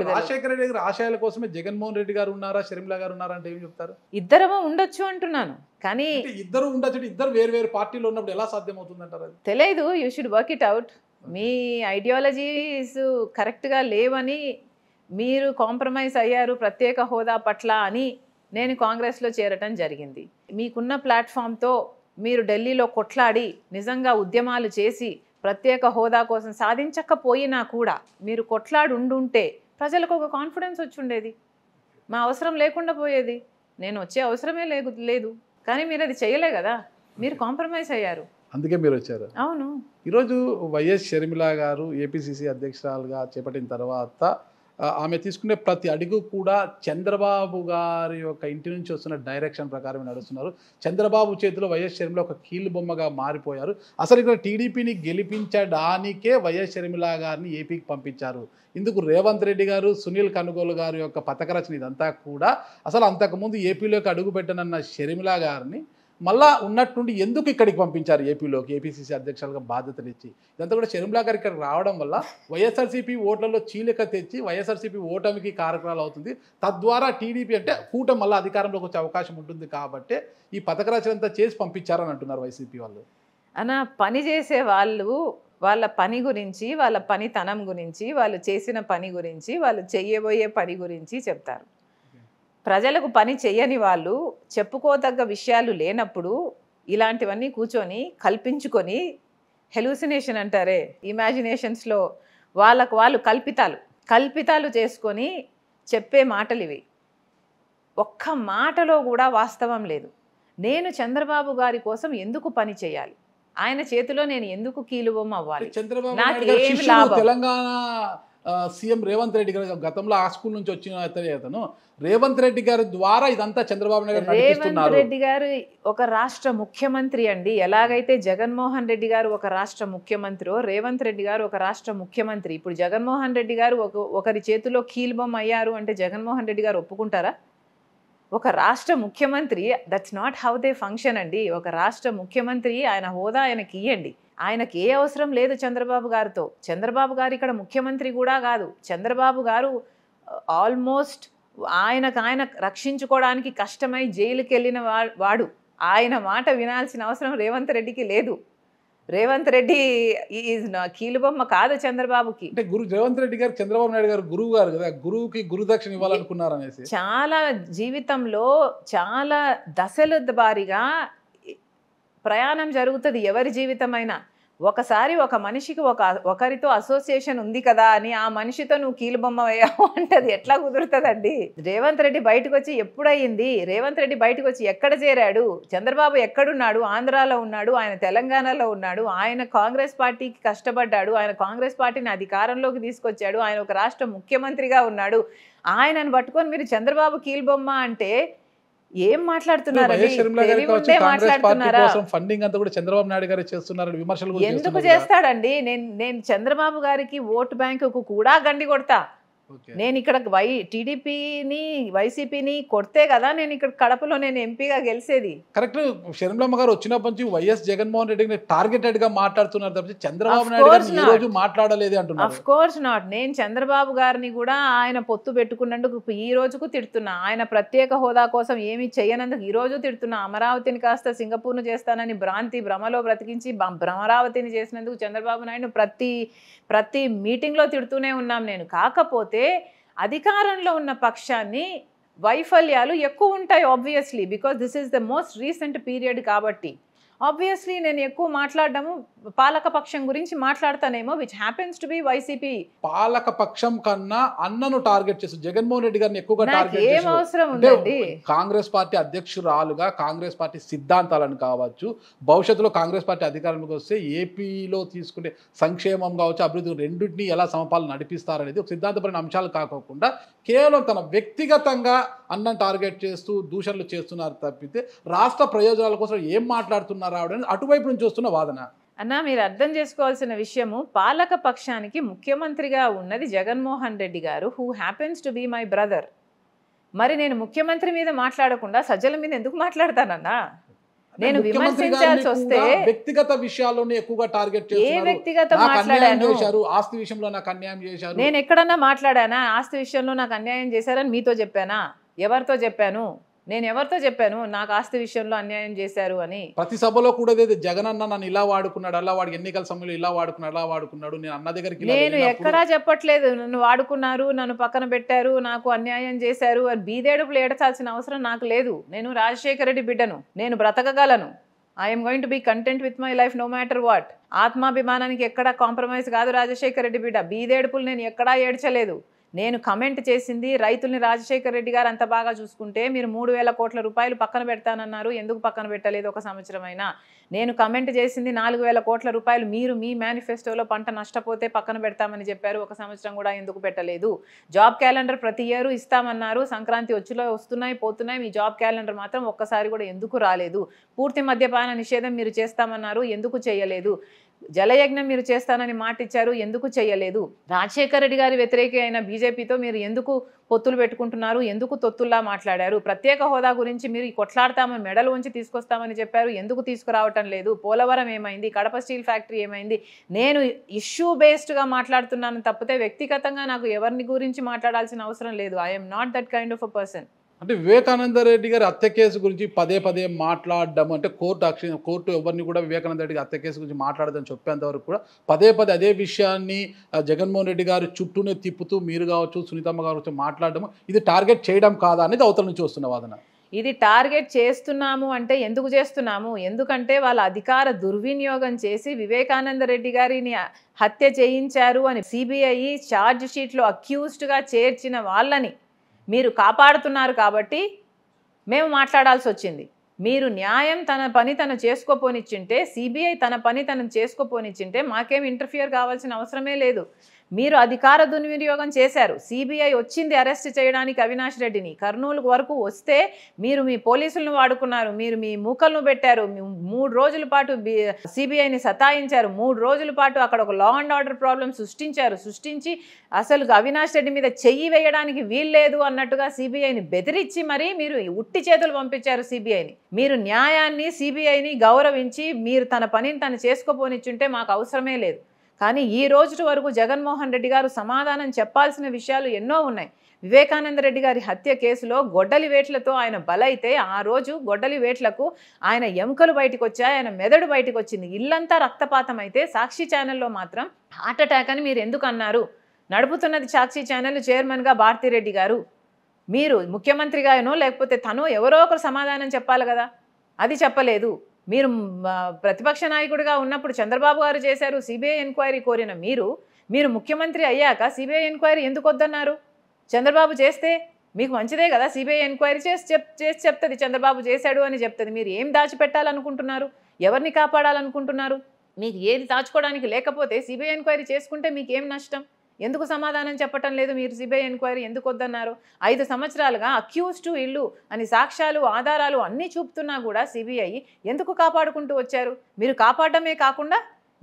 Speaker 2: రాజశేఖర
Speaker 1: రెడ్డి దగ్గర ఆశయాల కోసమే జగన్మోహన్ రెడ్డి గారు ఉన్నారా షర్మిల గారు ఉన్నారా అంటే ఏమి చెప్తారు ఇద్దరు ఉండొచ్చు అంటున్నాను కానీ ఇద్దరు ఉండొచ్చు ఇద్దరు వేరు వేరు పార్టీలు ఉన్నప్పుడు ఎలా సాధ్యం
Speaker 2: అవుతుందంటారు తెలియదు you should work it out మీ ఐడియాలజీస్ కరెక్ట్గా లేవని మీరు కాంప్రమైజ్ అయ్యారు ప్రత్యేక హోదా పట్ల అని నేను కాంగ్రెస్లో చేరటం జరిగింది మీకున్న ప్లాట్ఫామ్తో మీరు ఢిల్లీలో కొట్లాడి నిజంగా ఉద్యమాలు చేసి ప్రత్యేక హోదా కోసం సాధించకపోయినా కూడా మీరు కొట్లాడుండుంటే ప్రజలకు ఒక కాన్ఫిడెన్స్ వచ్చి ఉండేది మా అవసరం లేకుండా పోయేది నేను వచ్చే అవసరమే లేదు లేదు కానీ మీరు అది చేయలే కదా మీరు కాంప్రమైజ్ అయ్యారు
Speaker 1: అందుకే మీరు వచ్చారు అవును ఈరోజు వైఎస్ షర్మిల గారు ఏపీసీసీ అధ్యక్షురాలుగా చేపట్టిన తర్వాత ఆమె తీసుకునే ప్రతి అడుగు కూడా చంద్రబాబు గారి యొక్క ఇంటి నుంచి వస్తున్న డైరెక్షన్ ప్రకారం నడుస్తున్నారు చంద్రబాబు చేతిలో వైఎస్ షర్మిల ఒక కీలు బొమ్మగా మారిపోయారు అసలు ఇక్కడ టీడీపీని గెలిపించడానికే వైఎస్ షర్మిల గారిని ఏపీకి పంపించారు ఇందుకు రేవంత్ రెడ్డి గారు సునీల్ కనుగోలు గారి యొక్క పథక రచన ఇదంతా కూడా అసలు అంతకుముందు ఏపీలోకి అడుగు పెట్టనన్న షర్మిల గారిని మళ్ళా ఉన్నట్టుండి ఎందుకు ఇక్కడికి పంపించారు ఏపీలోకి ఏపీసీసీ అధ్యక్షులుగా బాధ్యతలు ఇచ్చి ఇదంతా కూడా షర్మిలా గారు ఇక్కడికి రావడం వల్ల వైఎస్ఆర్సీపీ ఓట్లలో చీలిక తెచ్చి వైఎస్ఆర్సీపీ ఓటమికి కారకాలు అవుతుంది తద్వారా టీడీపీ అంటే కూటమి మళ్ళీ అధికారంలోకి వచ్చే
Speaker 2: అవకాశం ఉంటుంది కాబట్టి ఈ పథక రచనంతా
Speaker 1: చేసి పంపించారని అంటున్నారు వైసీపీ వాళ్ళు
Speaker 2: అన్న పని చేసే వాళ్ళు వాళ్ళ పని గురించి వాళ్ళ పనితనం గురించి వాళ్ళు చేసిన పని గురించి వాళ్ళు చేయబోయే పని గురించి చెప్తారు ప్రజలకు పని చేయని వాళ్ళు చెప్పుకోదగ్గ విషయాలు లేనప్పుడు ఇలాంటివన్నీ కూర్చొని కల్పించుకొని హెలూసినేషన్ అంటారే ఇమాజినేషన్స్లో వాళ్ళకు వాళ్ళు కల్పితాలు కల్పితాలు చేసుకొని చెప్పే మాటలు ఇవి ఒక్క మాటలో కూడా వాస్తవం లేదు నేను చంద్రబాబు గారి కోసం ఎందుకు పని చేయాలి ఆయన చేతిలో నేను ఎందుకు కీలువం అవ్వాలి నాకు ఏమి లాభం తెలంగాణ సీఎం
Speaker 1: రేవంత్ రెడ్డి గారు గతంలో ఆ స్కూల్ నుంచి వచ్చిన అతను రేవంత్ రెడ్డి గారి ద్వారా ఇదంతా చంద్రబాబు నాయుడు రేవంత్ రెడ్డి
Speaker 2: గారు ఒక రాష్ట్ర ముఖ్యమంత్రి అండి ఎలాగైతే జగన్మోహన్ రెడ్డి గారు ఒక రాష్ట్ర ముఖ్యమంత్రి రేవంత్ రెడ్డి గారు ఒక రాష్ట్ర ముఖ్యమంత్రి ఇప్పుడు జగన్మోహన్ రెడ్డి గారు ఒకరి చేతిలో కీల్బొమ్మ అయ్యారు అంటే జగన్మోహన్ రెడ్డి గారు ఒప్పుకుంటారా ఒక రాష్ట్ర ముఖ్యమంత్రి that's not how they function అండి ఒక రాష్ట్ర ముఖ్యమంత్రి ఆయన హోదా ఆయనకి ఇయ్యండి ఆయనకి ఏ అవసరం లేదు చంద్రబాబు గారితో చంద్రబాబు గారు ఇక్కడ ముఖ్యమంత్రి కూడా కాదు చంద్రబాబు గారు ఆల్మోస్ట్ ఆయనకు ఆయన రక్షించుకోవడానికి కష్టమై జైలుకి వెళ్ళిన వాడు ఆయన మాట వినాల్సిన అవసరం రేవంత్ రెడ్డికి లేదు రేవంత్ రెడ్డి ఈజ్ నా కీలుబొమ్మ కాదు చంద్రబాబుకి అంటే గురు రేవంత్ రెడ్డి గారు చంద్రబాబు నాయుడు గారు గురువు గారు కదా గురువుకి గురుదక్షిణ ఇవ్వాలనుకున్నారు అనేసి చాలా జీవితంలో చాలా దశల బారిగా ప్రయాణం జరుగుతుంది ఎవరి జీవితమైనా ఒకసారి ఒక మనిషికి ఒక ఒకరితో అసోసియేషన్ ఉంది కదా అని ఆ మనిషితో నువ్వు కీలుబొమ్మ వేయావు అంటే అది ఎట్లా కుదురుతుందండి రేవంత్ రెడ్డి బయటకు వచ్చి ఎప్పుడయింది రేవంత్ రెడ్డి బయటకు వచ్చి ఎక్కడ చేరాడు చంద్రబాబు ఎక్కడున్నాడు ఆంధ్రాలో ఉన్నాడు ఆయన తెలంగాణలో ఉన్నాడు ఆయన కాంగ్రెస్ పార్టీకి కష్టపడ్డాడు ఆయన కాంగ్రెస్ పార్టీని అధికారంలోకి తీసుకొచ్చాడు ఆయన ఒక రాష్ట్ర ముఖ్యమంత్రిగా ఉన్నాడు ఆయనను పట్టుకొని మీరు చంద్రబాబు కీలుబొమ్మ అంటే ఏం మాట్లాడుతున్నారు
Speaker 1: ఫండింగ్ అంతా కూడా చంద్రబాబు నాయుడు గారు చేస్తున్నారు విమర్శలు ఎందుకు చేస్తాడండి
Speaker 2: నేను నేను చంద్రబాబు గారికి ఓటు బ్యాంకు కూడా గండి కొడతా నేను ఇక్కడ వై టీడీపీని వైసీపీని కొడితే కదా నేను ఇక్కడ కడపలో నేను ఎంపీగా గెలిచేది
Speaker 1: కరెక్ట్ షర్మిలమ్మ గారు వచ్చినప్పటి నుంచి వైఎస్ జగన్మోహన్ రెడ్డి టార్గెటెడ్ గా మాట్లాడుతున్నారు తప్ప చంద్రబాబు నాయుడు మాట్లాడలేదు అంటున్నారు అఫ్
Speaker 2: కోర్స్ నాట్ నేను చంద్రబాబు గారిని కూడా ఆయన పొత్తు పెట్టుకున్నందుకు ఈ రోజుకు తిడుతున్నా ఆయన ప్రత్యేక హోదా కోసం ఏమి చేయనందుకు ఈ రోజు తిడుతున్నా అమరావతిని కాస్త సింగపూర్ను చేస్తానని భ్రాంతి భ్రమలో బ్రతికించి భ్రమరావతిని చేసినందుకు చంద్రబాబు నాయుడు ప్రతి ప్రతి మీటింగ్లో తిడుతూనే ఉన్నాం నేను కాకపోతే అధికారంలో ఉన్న పక్షాన్ని వైఫల్యాలు ఎక్కువ ఉంటాయి obviously because this is the most recent period కాబట్టి ఆబ్వియస్లీ నేను ఎక్కువ మాట్లాడడము పాలక పక్షం గురించి మాట్లాడతానేమో which happens to be YCP
Speaker 1: పక్షం కన్నా అన్నను టార్గెట్ చేసి జగన్మోహన్ రెడ్డి గారిని ఎక్కువగా టార్గెట్ అవసరం ఉందండి కాంగ్రెస్ పార్టీ అధ్యక్షురాలుగా కాంగ్రెస్ పార్టీ సిద్ధాంతాలను కావచ్చు భవిష్యత్తులో కాంగ్రెస్ పార్టీ అధికారంలోకి వస్తే ఏపీలో తీసుకునే సంక్షేమం కావచ్చు అభివృద్ధి రెండింటిని ఎలా సమపాలు నడిపిస్తారనేది ఒక సిద్ధాంతపరమైన అంశాలు కాకుండా కేవలం తన వ్యక్తిగతంగా అన్నం టార్గెట్ చేస్తూ దూషణలు
Speaker 2: చేస్తున్నారు తప్పితే రాష్ట్ర ప్రయోజనాల కోసం ఏం మాట్లాడుతున్నారు ఆవిడని అటువైపు నుంచి వస్తున్న వాదన అన్న మీరు అర్థం చేసుకోవాల్సిన విషయము పాలక పక్షానికి ముఖ్యమంత్రిగా ఉన్నది జగన్మోహన్ రెడ్డి గారు who happens to be my brother మరి నేను ముఖ్యమంత్రి మీద మాట్లాడకుండా సజ్జల మీద ఎందుకు మాట్లాడతానన్నా నేను విమర్శించాల్సి వస్తే
Speaker 1: వ్యక్తిగత విషయాల్లోనే ఎక్కువగా టార్గెట్ ఏ వ్యక్తిగత మాట్లాడాను ఆస్తి విషయంలో నాకు అన్యాయం చేశారు నేను
Speaker 2: ఎక్కడన్నా మాట్లాడానా ఆస్తి విషయంలో నాకు అన్యాయం చేశారని మీతో చెప్పానా ఎవరితో చెప్పాను నేను ఎవరితో చెప్పాను నాకు ఆస్తి విషయంలో అన్యాయం చేశారు అని
Speaker 1: ప్రతి సభలో కూడా జగన్ అన్న నన్ను ఇలా వాడుకున్నాడు అలా వాడు ఎన్నికల సమయంలో ఇలా వాడుకున్నాడు అలా వాడుకున్నాడు నేను అన్న దగ్గరికి నేను ఎక్కడా
Speaker 2: చెప్పట్లేదు నన్ను వాడుకున్నారు నన్ను పక్కన పెట్టారు నాకు అన్యాయం చేశారు అని బీదేడుపులు ఏడచాల్సిన అవసరం నాకు లేదు నేను రాజశేఖర రెడ్డి బిడ్డను నేను బ్రతకగలను I'm going to be content with my life no matter what ఆత్మాభిమానానికి ఎక్కడా కాంప్రమైజ్ కాదు రాజశేఖర రెడ్డి బిడ్డ బీదేడుపులు నేను ఎక్కడా ఏడ్చలేదు నేను కమెంట్ చేసింది రైతుల్ని రాజశేఖర రెడ్డి గారు అంత బాగా చూసుకుంటే మీరు మూడు వేల కోట్ల రూపాయలు పక్కన పెడతానన్నారు ఎందుకు పక్కన పెట్టలేదు ఒక సంవత్సరం నేను కమెంట్ చేసింది నాలుగు వేల కోట్ల రూపాయలు మీరు మీ మేనిఫెస్టోలో పంట నష్టపోతే పక్కన పెడతామని చెప్పారు ఒక సంవత్సరం కూడా ఎందుకు పెట్టలేదు జాబ్ క్యాలెండర్ ప్రతి ఇయర్ ఇస్తామన్నారు సంక్రాంతి వచ్చిలో వస్తున్నాయి పోతున్నాయి మీ జాబ్ క్యాలెండర్ మాత్రం ఒక్కసారి కూడా ఎందుకు రాలేదు పూర్తి మద్యపాన నిషేధం మీరు చేస్తామన్నారు ఎందుకు చేయలేదు జలయజ్ఞం మీరు చేస్తానని మాట ఇచ్చారు ఎందుకు చేయలేదు రాజశేఖర రెడ్డి గారి వ్యతిరేకి అయిన బీజేపీతో మీరు ఎందుకు పొత్తులు పెట్టుకుంటున్నారు ఎందుకు తొత్తుల్లా మాట్లాడారు ప్రత్యేక హోదా గురించి మీరు కొట్లాడతామని మెడలు ఉంచి తీసుకొస్తామని చెప్పారు ఎందుకు తీసుకురావటం లేదు పోలవరం ఏమైంది కడప స్టీల్ ఫ్యాక్టరీ ఏమైంది నేను ఇష్యూ బేస్డ్గా మాట్లాడుతున్నాను తప్పితే వ్యక్తిగతంగా నాకు ఎవరిని గురించి మాట్లాడాల్సిన అవసరం లేదు I'm not that kind of a person
Speaker 1: అంటే వివేకానంద రెడ్డి గారి హత్య కేసు గురించి పదే పదే మాట్లాడడం అంటే కోర్టు అక్ష కోర్టు ఎవరిని కూడా వివేకానంద రెడ్డి హత్య కేసు గురించి మాట్లాడదని చెప్పేంతవరకు కూడా పదే పదే అదే విషయాన్ని జగన్మోహన్ రెడ్డి గారు చుట్టూనే తిప్పుతూ మీరు కావచ్చు సునీతమ్మ గారు మాట్లాడడం ఇది టార్గెట్ చేయడం కాదా అనేది అవతల నుంచి వస్తున్న వాదన
Speaker 2: ఇది టార్గెట్ చేస్తున్నాము అంటే ఎందుకు చేస్తున్నాము ఎందుకంటే వాళ్ళ అధికార దుర్వినియోగం చేసి వివేకానంద రెడ్డి గారిని హత్య చేయించారు అని సిబిఐ ఛార్జ్ షీట్లో అక్యూజ్డ్గా చేర్చిన వాళ్ళని మీరు కాపాడుతున్నారు కాబట్టి మేము మాట్లాడాల్సి వచ్చింది మీరు న్యాయం తన పని తను చేసుకోపోనిచ్చింటే సిబిఐ తన పని తను చేసుకోపోనిచ్చింటే మాకేం ఇంటర్ఫియర్ కావాల్సిన అవసరమే లేదు మీరు అధికార దుర్వినియోగం చేశారు సిబిఐ వచ్చింది అరెస్ట్ చేయడానికి అవినాష్ రెడ్డిని కర్నూలు వరకు వస్తే మీరు మీ పోలీసులను వాడుకున్నారు మీరు మీ మూకలను పెట్టారు మూడు రోజుల పాటు సిబిఐని సతాయించారు మూడు రోజుల పాటు అక్కడ ఒక లా అండ్ ఆర్డర్ ప్రాబ్లం సృష్టించారు సృష్టించి అసలు అవినాష్ రెడ్డి మీద చెయ్యి వేయడానికి వీల్లేదు అన్నట్టుగా సిబిఐని బెదిరించి మరీ మీరు ఉట్టి చేతులు పంపించారు సిబిఐని మీరు న్యాయాన్ని సిబిఐని గౌరవించి మీరు తన పనిని తను చేసుకోపోనిచ్చుంటే మాకు అవసరమే లేదు కానీ ఈ రోజు వరకు జగన్మోహన్ రెడ్డి గారు సమాధానం చెప్పాల్సిన విషయాలు ఎన్నో ఉన్నాయి వివేకానంద రెడ్డి గారి హత్య కేసులో గొడ్డలి వేట్లతో ఆయన బలైతే ఆ రోజు గొడ్డలి వేట్లకు ఆయన ఎముకలు బయటకు వచ్చాయి ఆయన మెదడు బయటకు వచ్చింది ఇల్లంతా రక్తపాతం అయితే సాక్షి ఛానల్లో మాత్రం హార్ట్ అటాక్ అని మీరు ఎందుకు అన్నారు నడుపుతున్నది సాక్షి ఛానల్ చైర్మన్గా భారతిరెడ్డి గారు మీరు ముఖ్యమంత్రిగానో లేకపోతే తను ఎవరో ఒకరు సమాధానం చెప్పాలి కదా అది చెప్పలేదు మీరు ప్రతిపక్ష నాయకుడిగా ఉన్నప్పుడు చంద్రబాబు గారు చేశారు సిబిఐ ఎంక్వైరీ కోరిన మీరు మీరు ముఖ్యమంత్రి అయ్యాక సిబిఐ ఎంక్వైరీ ఎందుకు వద్దన్నారు చంద్రబాబు చేస్తే మీకు మంచిదే కదా సిబిఐ ఎంక్వైరీ చేసి చెప్ చేసి చెప్తుంది చంద్రబాబు చేశాడు అని చెప్తుంది మీరు ఏం దాచిపెట్టాలనుకుంటున్నారు ఎవరిని కాపాడాలనుకుంటున్నారు మీకు ఏది దాచుకోవడానికి లేకపోతే సిబిఐ ఎంక్వైరీ చేసుకుంటే మీకేం నష్టం ఎందుకు సమాధానం చెప్పటం లేదు మీరు సిబిఐ ఎంక్వైరీ ఎందుకు వద్దన్నారు ఐదు సంవత్సరాలుగా అక్యూజ్డ్ ఇల్లు అని సాక్ష్యాలు ఆధారాలు అన్నీ చూపుతున్నా కూడా సిబిఐ ఎందుకు కాపాడుకుంటూ వచ్చారు మీరు కాపాడటమే కాకుండా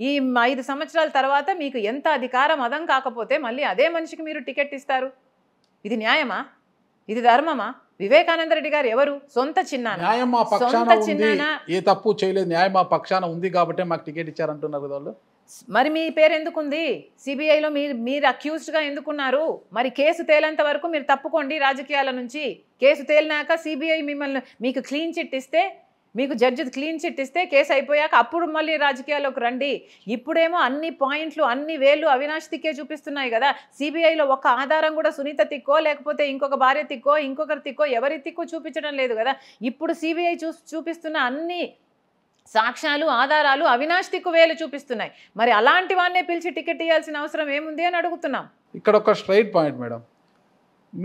Speaker 2: ఈ ఐదు సంవత్సరాల తర్వాత మీకు ఎంత అధికారం అదం కాకపోతే మళ్ళీ అదే మనిషికి మీరు టికెట్ ఇస్తారు ఇది న్యాయమా ఇది ధర్మమా వివేకానంద రెడ్డి గారు ఎవరు సొంత చిన్న
Speaker 1: న్యాయం ఏ తప్పు చేయలేదు న్యాయం మా పక్షాన ఉంది కాబట్టి మాకు టికెట్ ఇచ్చారంటున్నారు కదా వాళ్ళు
Speaker 2: మరి మీ పేరు ఎందుకుంది సిబిఐలో మీరు మీరు అక్యూజ్డ్గా ఎందుకున్నారు మరి కేసు తేలేంత వరకు మీరు తప్పుకోండి రాజకీయాల నుంచి కేసు తేలినాక సిబిఐ మిమ్మల్ని మీకు క్లీన్ చిట్ ఇస్తే మీకు జడ్జి క్లీన్ చిట్ ఇస్తే కేసు అయిపోయాక అప్పుడు మళ్ళీ రాజకీయాల్లోకి రండి ఇప్పుడేమో అన్ని పాయింట్లు అన్ని వేళ్ళు అవినాష్ తిక్కే చూపిస్తున్నాయి కదా సిబిఐలో ఒక ఆధారం కూడా సునీత తిక్కో లేకపోతే ఇంకొక భార్య తిక్కో ఇంకొకరు తిక్కో ఎవరి తిక్కో చూపించడం లేదు కదా ఇప్పుడు సిబిఐ చూ చూపిస్తున్న అన్ని సాక్ష్యాలు ఆధారాలు అవినాష్ వేలు చూపిస్తున్నాయి మరి అలాంటి వాడినే పిలిచి టికెట్ ఇవ్వాల్సిన అవసరం ఏముంది అని అడుగుతున్నాం
Speaker 1: ఇక్కడ ఒక స్ట్రైట్ పాయింట్ మేడం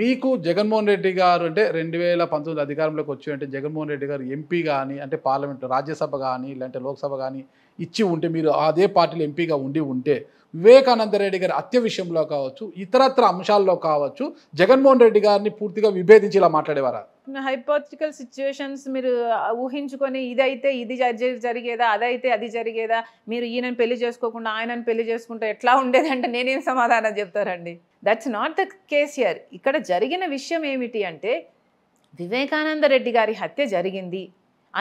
Speaker 1: మీకు జగన్మోహన్ రెడ్డి గారు అంటే రెండు వేల పంతొమ్మిది అధికారంలోకి వచ్చి అంటే జగన్మోహన్ రెడ్డి గారు ఎంపీ కానీ అంటే పార్లమెంట్ రాజ్యసభ కానీ లేదంటే లోక్సభ కానీ ఇచ్చి ఉంటే మీరు అదే పార్టీలో ఎంపీగా ఉండి ఉంటే వివేకానంద రెడ్డి గారి హత్య విషయంలో కావచ్చు ఇతరత్ర అంశాల్లో కావచ్చు జగన్మోహన్ రెడ్డి గారిని పూర్తిగా విభేదించి ఇలా మాట్లాడేవారా
Speaker 2: హైపోటికల్ సిచ్యువేషన్స్ మీరు ఊహించుకొని ఇదైతే ఇది జరిగేదా అదైతే అది జరిగేదా మీరు ఈయనని పెళ్లి చేసుకోకుండా ఆయనను పెళ్లి చేసుకుంటే ఎట్లా ఉండేదంటే నేనేం సమాధానం చెప్తారండి దట్స్ నాట్ ద కేసీఆర్ ఇక్కడ జరిగిన విషయం ఏమిటి అంటే వివేకానంద రెడ్డి గారి హత్య జరిగింది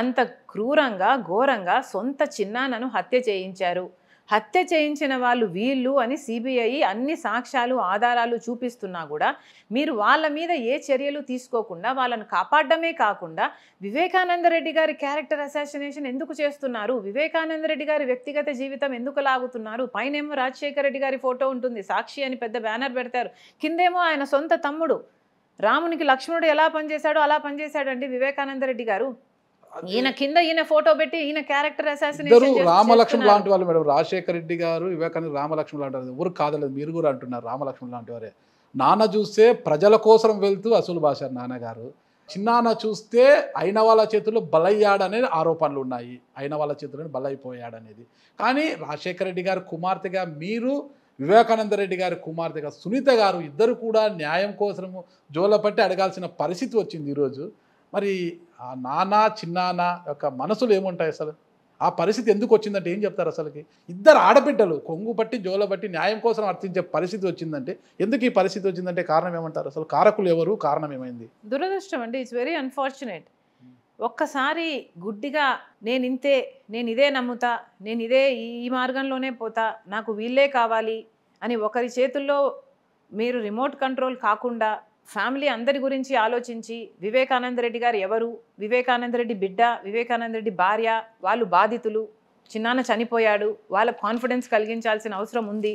Speaker 2: అంత క్రూరంగా ఘోరంగా సొంత చిన్నానను హత్య చేయించారు హత్య చేయించిన వాళ్ళు వీళ్ళు అని సిబిఐ అన్ని సాక్ష్యాలు ఆధారాలు చూపిస్తున్నా కూడా మీరు వాళ్ళ మీద ఏ చర్యలు తీసుకోకుండా వాళ్ళను కాపాడడమే కాకుండా వివేకానందరెడ్డి గారి క్యారెక్టర్ అసాసినేషన్ ఎందుకు చేస్తున్నారు వివేకానందరెడ్డి గారి వ్యక్తిగత జీవితం ఎందుకు లాగుతున్నారు పైనేమో రాజశేఖర రెడ్డి గారి ఫోటో ఉంటుంది సాక్షి అని పెద్ద బ్యానర్ పెడతారు కిందేమో ఆయన సొంత తమ్ముడు రామునికి లక్ష్మణుడు ఎలా పనిచేశాడో అలా పనిచేశాడండి వివేకానందరెడ్డి గారు ఈయన కింద ఈయన ఫోటో పెట్టి ఈయన క్యారెక్టర్ ఇద్దరు రామలక్ష్మణ్ లాంటి
Speaker 1: వాళ్ళు మేడం రాజశేఖర రెడ్డి గారు వివేకానంద రామలక్ష్మణ్ లాంటి వాళ్ళు ఊరు కాదలేదు మీరు కూడా అంటున్నారు రామలక్ష్మణ్ లాంటి వారే నాన్న చూస్తే ప్రజల కోసం వెళ్తూ అసలు భాషారు నాన్నగారు చిన్నాన్న చూస్తే అయిన వాళ్ళ చేతుల్లో బలయ్యాడనే ఆరోపణలు ఉన్నాయి అయిన వాళ్ళ చేతుల్లో బలైపోయాడనేది కానీ రాజశేఖర రెడ్డి గారు కుమార్తెగా మీరు వివేకానంద రెడ్డి గారి కుమార్తెగా సునీత గారు ఇద్దరు కూడా న్యాయం కోసము జోలపట్టి అడగాల్సిన పరిస్థితి వచ్చింది ఈరోజు మరి ఆ నాన్న చిన్నాన్న యొక్క మనసులు ఏముంటాయి అసలు ఆ పరిస్థితి ఎందుకు వచ్చిందంటే ఏం చెప్తారు అసలుకి ఇద్దరు ఆడబిడ్డలు కొంగు బట్టి జోల బట్టి న్యాయం కోసం అర్థించే పరిస్థితి వచ్చిందంటే ఎందుకు ఈ పరిస్థితి వచ్చిందంటే కారణం ఏమంటారు అసలు కారకులు ఎవరు కారణం ఏమైంది
Speaker 2: దురదృష్టం అండి ఇట్స్ వెరీ అన్ఫార్చునేట్ ఒక్కసారి గుడ్డిగా నేను ఇంతే నేను ఇదే నమ్ముతా నేను ఇదే ఈ మార్గంలోనే పోతా నాకు వీళ్ళే కావాలి అని ఒకరి చేతుల్లో మీరు రిమోట్ కంట్రోల్ కాకుండా ఫ్యామిలీ అందరి గురించి ఆలోచించి వివేకానంద రెడ్డి గారు ఎవరు వివేకానంద రెడ్డి బిడ్డ వివేకానంద రెడ్డి భార్య వాళ్ళు బాధితులు చిన్నాన్న చనిపోయాడు వాళ్ళ కాన్ఫిడెన్స్ కలిగించాల్సిన అవసరం ఉంది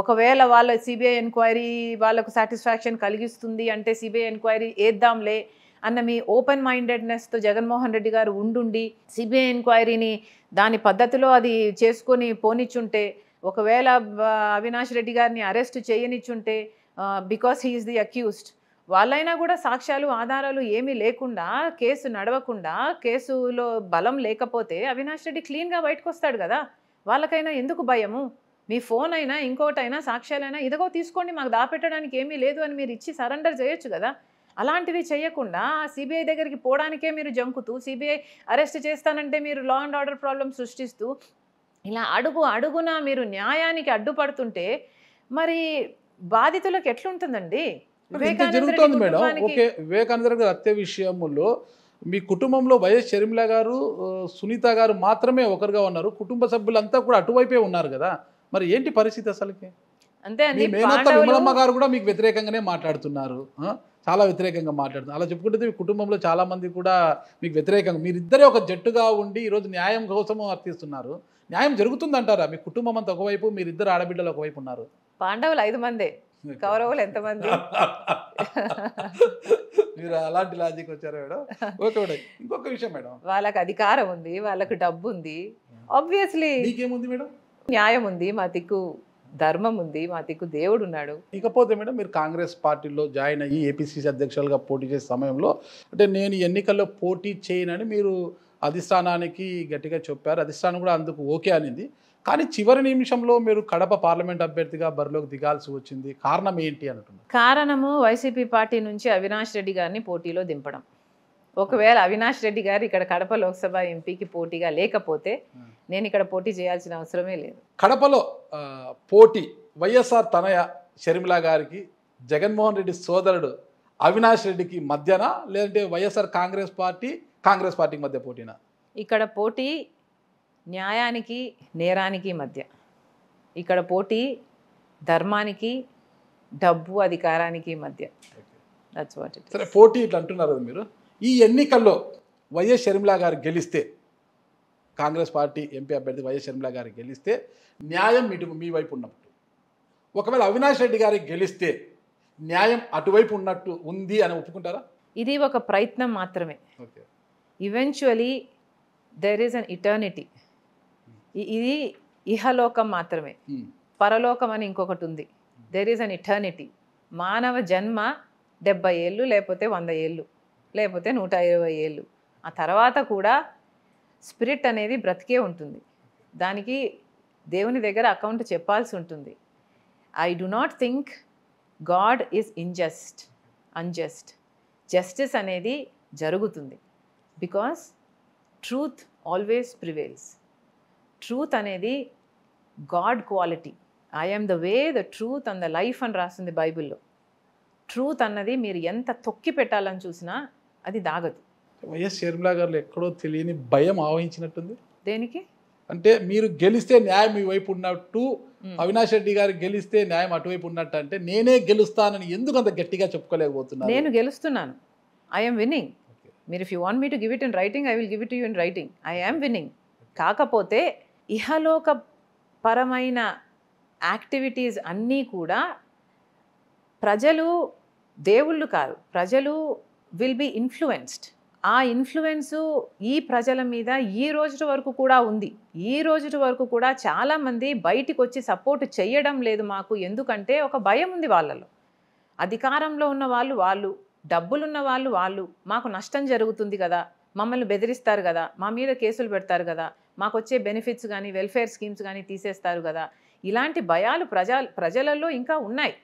Speaker 2: ఒకవేళ వాళ్ళ సిబిఐ ఎన్క్వైరీ వాళ్ళకు సాటిస్ఫాక్షన్ కలిగిస్తుంది అంటే సిబిఐ ఎన్క్వైరీ వేద్దాంలే అన్న మీ ఓపెన్ మైండెడ్నెస్తో జగన్మోహన్ రెడ్డి గారు ఉండుండి సిబిఐ ఎంక్వైరీని దాని పద్ధతిలో అది చేసుకొని పోనిచ్చుంటే ఒకవేళ అవినాష్ రెడ్డి గారిని అరెస్ట్ చేయనిచ్చుంటే because he is is the accused వాళ్ళైనా కూడా సాక్ష్యాలు ఆధారాలు ఏమీ లేకుండా కేసు నడవకుండా కేసులో బలం లేకపోతే అవినాష్ రెడ్డి క్లీన్గా బయటకు వస్తాడు కదా వాళ్ళకైనా ఎందుకు భయము మీ ఫోన్ అయినా ఇంకోటైనా సాక్ష్యాలైనా ఇదిగో తీసుకోండి మాకు దాపెట్టడానికి ఏమీ లేదు అని మీరు ఇచ్చి సరెండర్ చేయొచ్చు కదా అలాంటివి చేయకుండా సిబిఐ దగ్గరికి పోవడానికే మీరు జంకుతూ సిబిఐ అరెస్ట్ చేస్తానంటే మీరు లా అండ్ ఆర్డర్ ప్రాబ్లం సృష్టిస్తూ ఇలా అడుగు అడుగునా మీరు న్యాయానికి అడ్డుపడుతుంటే మరి బాధితులకు ఎట్లుంటుందండి జరుగుతోంది మేడం ఓకే
Speaker 1: వివేకానంద గారు హత్య విషయంలో మీ కుటుంబంలో వైఎస్ షర్మిల గారు సునీత గారు మాత్రమే ఒకరుగా ఉన్నారు కుటుంబ సభ్యులంతా కూడా అటువైపే ఉన్నారు కదా మరి ఏంటి పరిస్థితి అసలుకి
Speaker 2: అంతే మీ గారు కూడా
Speaker 1: మీకు వ్యతిరేకంగానే మాట్లాడుతున్నారు చాలా వ్యతిరేకంగా మాట్లాడుతున్నారు అలా చెప్పుకుంటే మీ కుటుంబంలో చాలా మంది కూడా మీకు వ్యతిరేకంగా మీరిద్దరే ఒక జట్టుగా ఉండి ఈరోజు న్యాయం కోసం అర్థిస్తున్నారు న్యాయం జరుగుతుందంటారా మీ కుటుంబం అంతా ఒకవైపు మీరిద్దరు ఆడబిడ్డలు ఒకవైపు ఉన్నారు
Speaker 2: పాండవులు ఐదు మందే కౌరవులు ఎంతమంది
Speaker 1: మీరు అలాంటి లాజిక్ వచ్చారు మేడం ఇంకొక
Speaker 2: విషయం మేడం వాళ్ళకి అధికారం ఉంది వాళ్ళకు డబ్బు ఉంది ఆబ్వియస్లీ మేడం న్యాయం ఉంది మా తిక్కు ధర్మం ఉంది మా తిక్కు దేవుడు ఉన్నాడు ఇకపోతే మేడం మీరు కాంగ్రెస్
Speaker 1: పార్టీలో జాయిన్ అయ్యి ఏపీసీసీ అధ్యక్షులుగా పోటీ చేసే సమయంలో అంటే నేను ఎన్నికల్లో పోటీ చేయనని మీరు అధిష్టానానికి గట్టిగా చెప్పారు అధిష్టానం కూడా అందుకు ఓకే అనింది కానీ చివరి నిమిషంలో మీరు కడప పార్లమెంట్ అభ్యర్థిగా బరిలోకి దిగాల్సి వచ్చింది కారణం ఏంటి అంటున్నారు
Speaker 2: కారణము వైసీపీ పార్టీ నుంచి అవినాష్ రెడ్డి గారిని పోటీలో దింపడం ఒకవేళ అవినాష్ రెడ్డి గారు ఇక్కడ కడప లోక్సభ ఎంపీకి పోటీగా లేకపోతే నేను ఇక్కడ పోటీ చేయాల్సిన అవసరమే లేదు
Speaker 1: కడపలో పోటీ వైఎస్ఆర్ తనయ షర్మిలా గారికి జగన్మోహన్ రెడ్డి సోదరుడు అవినాష్ రెడ్డికి మధ్యన లేదంటే వైఎస్ఆర్ కాంగ్రెస్ పార్టీ కాంగ్రెస్
Speaker 2: పార్టీకి మధ్య పోటీనా ఇక్కడ పోటీ న్యాయానికి నేరానికి మధ్య ఇక్కడ పోటీ ధర్మానికి డబ్బు అధికారానికి మధ్య సరే
Speaker 1: పోటీ ఇట్లా అంటున్నారు మీరు ఈ ఎన్నికల్లో వైఎస్ షర్మిలా గారు గెలిస్తే కాంగ్రెస్ పార్టీ ఎంపీ అభ్యర్థి వైఎస్ షర్మిలా గారు గెలిస్తే న్యాయం ఇటు మీ వైపు ఉన్నప్పుడు ఒకవేళ అవినాష్ రెడ్డి గారికి గెలిస్తే న్యాయం అటువైపు ఉన్నట్టు ఉంది అని ఒప్పుకుంటారా
Speaker 2: ఇది ఒక ప్రయత్నం మాత్రమే eventually there is an eternity ఇది ఇహలోకం మాత్రమే పరలోకం అని ఇంకొకటి ఉంది దెర్ ఈజ్ అన్ ఇటర్నిటీ మానవ జన్మ డెబ్బై ఏళ్ళు లేకపోతే వంద ఏళ్ళు లేకపోతే నూట ఇరవై ఏళ్ళు ఆ తర్వాత కూడా స్పిరిట్ అనేది బ్రతికే ఉంటుంది దానికి దేవుని దగ్గర అకౌంట్ చెప్పాల్సి ఉంటుంది I do not think God is injust unjust justice అనేది జరుగుతుంది because truth always prevails truth అనేది God quality I'm the way the truth and the life అని రాసింది బైబిల్లో ట్రూత్ అన్నది మీరు ఎంత తొక్కి పెట్టాలని చూసినా అది దాగదు
Speaker 1: వైఎస్ షర్మిలా గారు ఎక్కడో తెలియని భయం ఆవహించినట్టుంది దేనికి అంటే మీరు గెలిస్తే న్యాయం ఈ వైపు ఉన్నట్టు అవినాష్ రెడ్డి గారు గెలిస్తే న్యాయం అటువైపు ఉన్నట్టు అంటే నేనే గెలుస్తానని ఎందుకు అంత గట్టిగా చెప్పుకోలేకపోతున్నా నేను
Speaker 2: గెలుస్తున్నాను ఐఎమ్ విన్నింగ్ మీరు if you want me to give it in writing I will give it you in writing I'm winning కాకపోతే ఇహలోక పరమైన యాక్టివిటీస్ అన్నీ కూడా ప్రజలు దేవుళ్ళు కాదు ప్రజలు విల్ బి ఇన్ఫ్లుయెన్స్డ్ ఆ ఇన్ఫ్లుయెన్సు ఈ ప్రజల మీద ఈ రోజు వరకు కూడా ఉంది ఈ రోజు వరకు కూడా చాలామంది బయటికి వచ్చి సపోర్ట్ చేయడం లేదు మాకు ఎందుకంటే ఒక భయం ఉంది వాళ్ళలో అధికారంలో ఉన్న వాళ్ళు వాళ్ళు డబ్బులున్న వాళ్ళు వాళ్ళు మాకు నష్టం జరుగుతుంది కదా మమ్మల్ని బెదిరిస్తారు కదా మా మీద కేసులు పెడతారు కదా మాకు వచ్చే బెనిఫిట్స్ కానీ వెల్ఫేర్ స్కీమ్స్ కానీ తీసేస్తారు కదా ఇలాంటి భయాలు ప్రజా ప్రజలలో ఇంకా ఉన్నాయి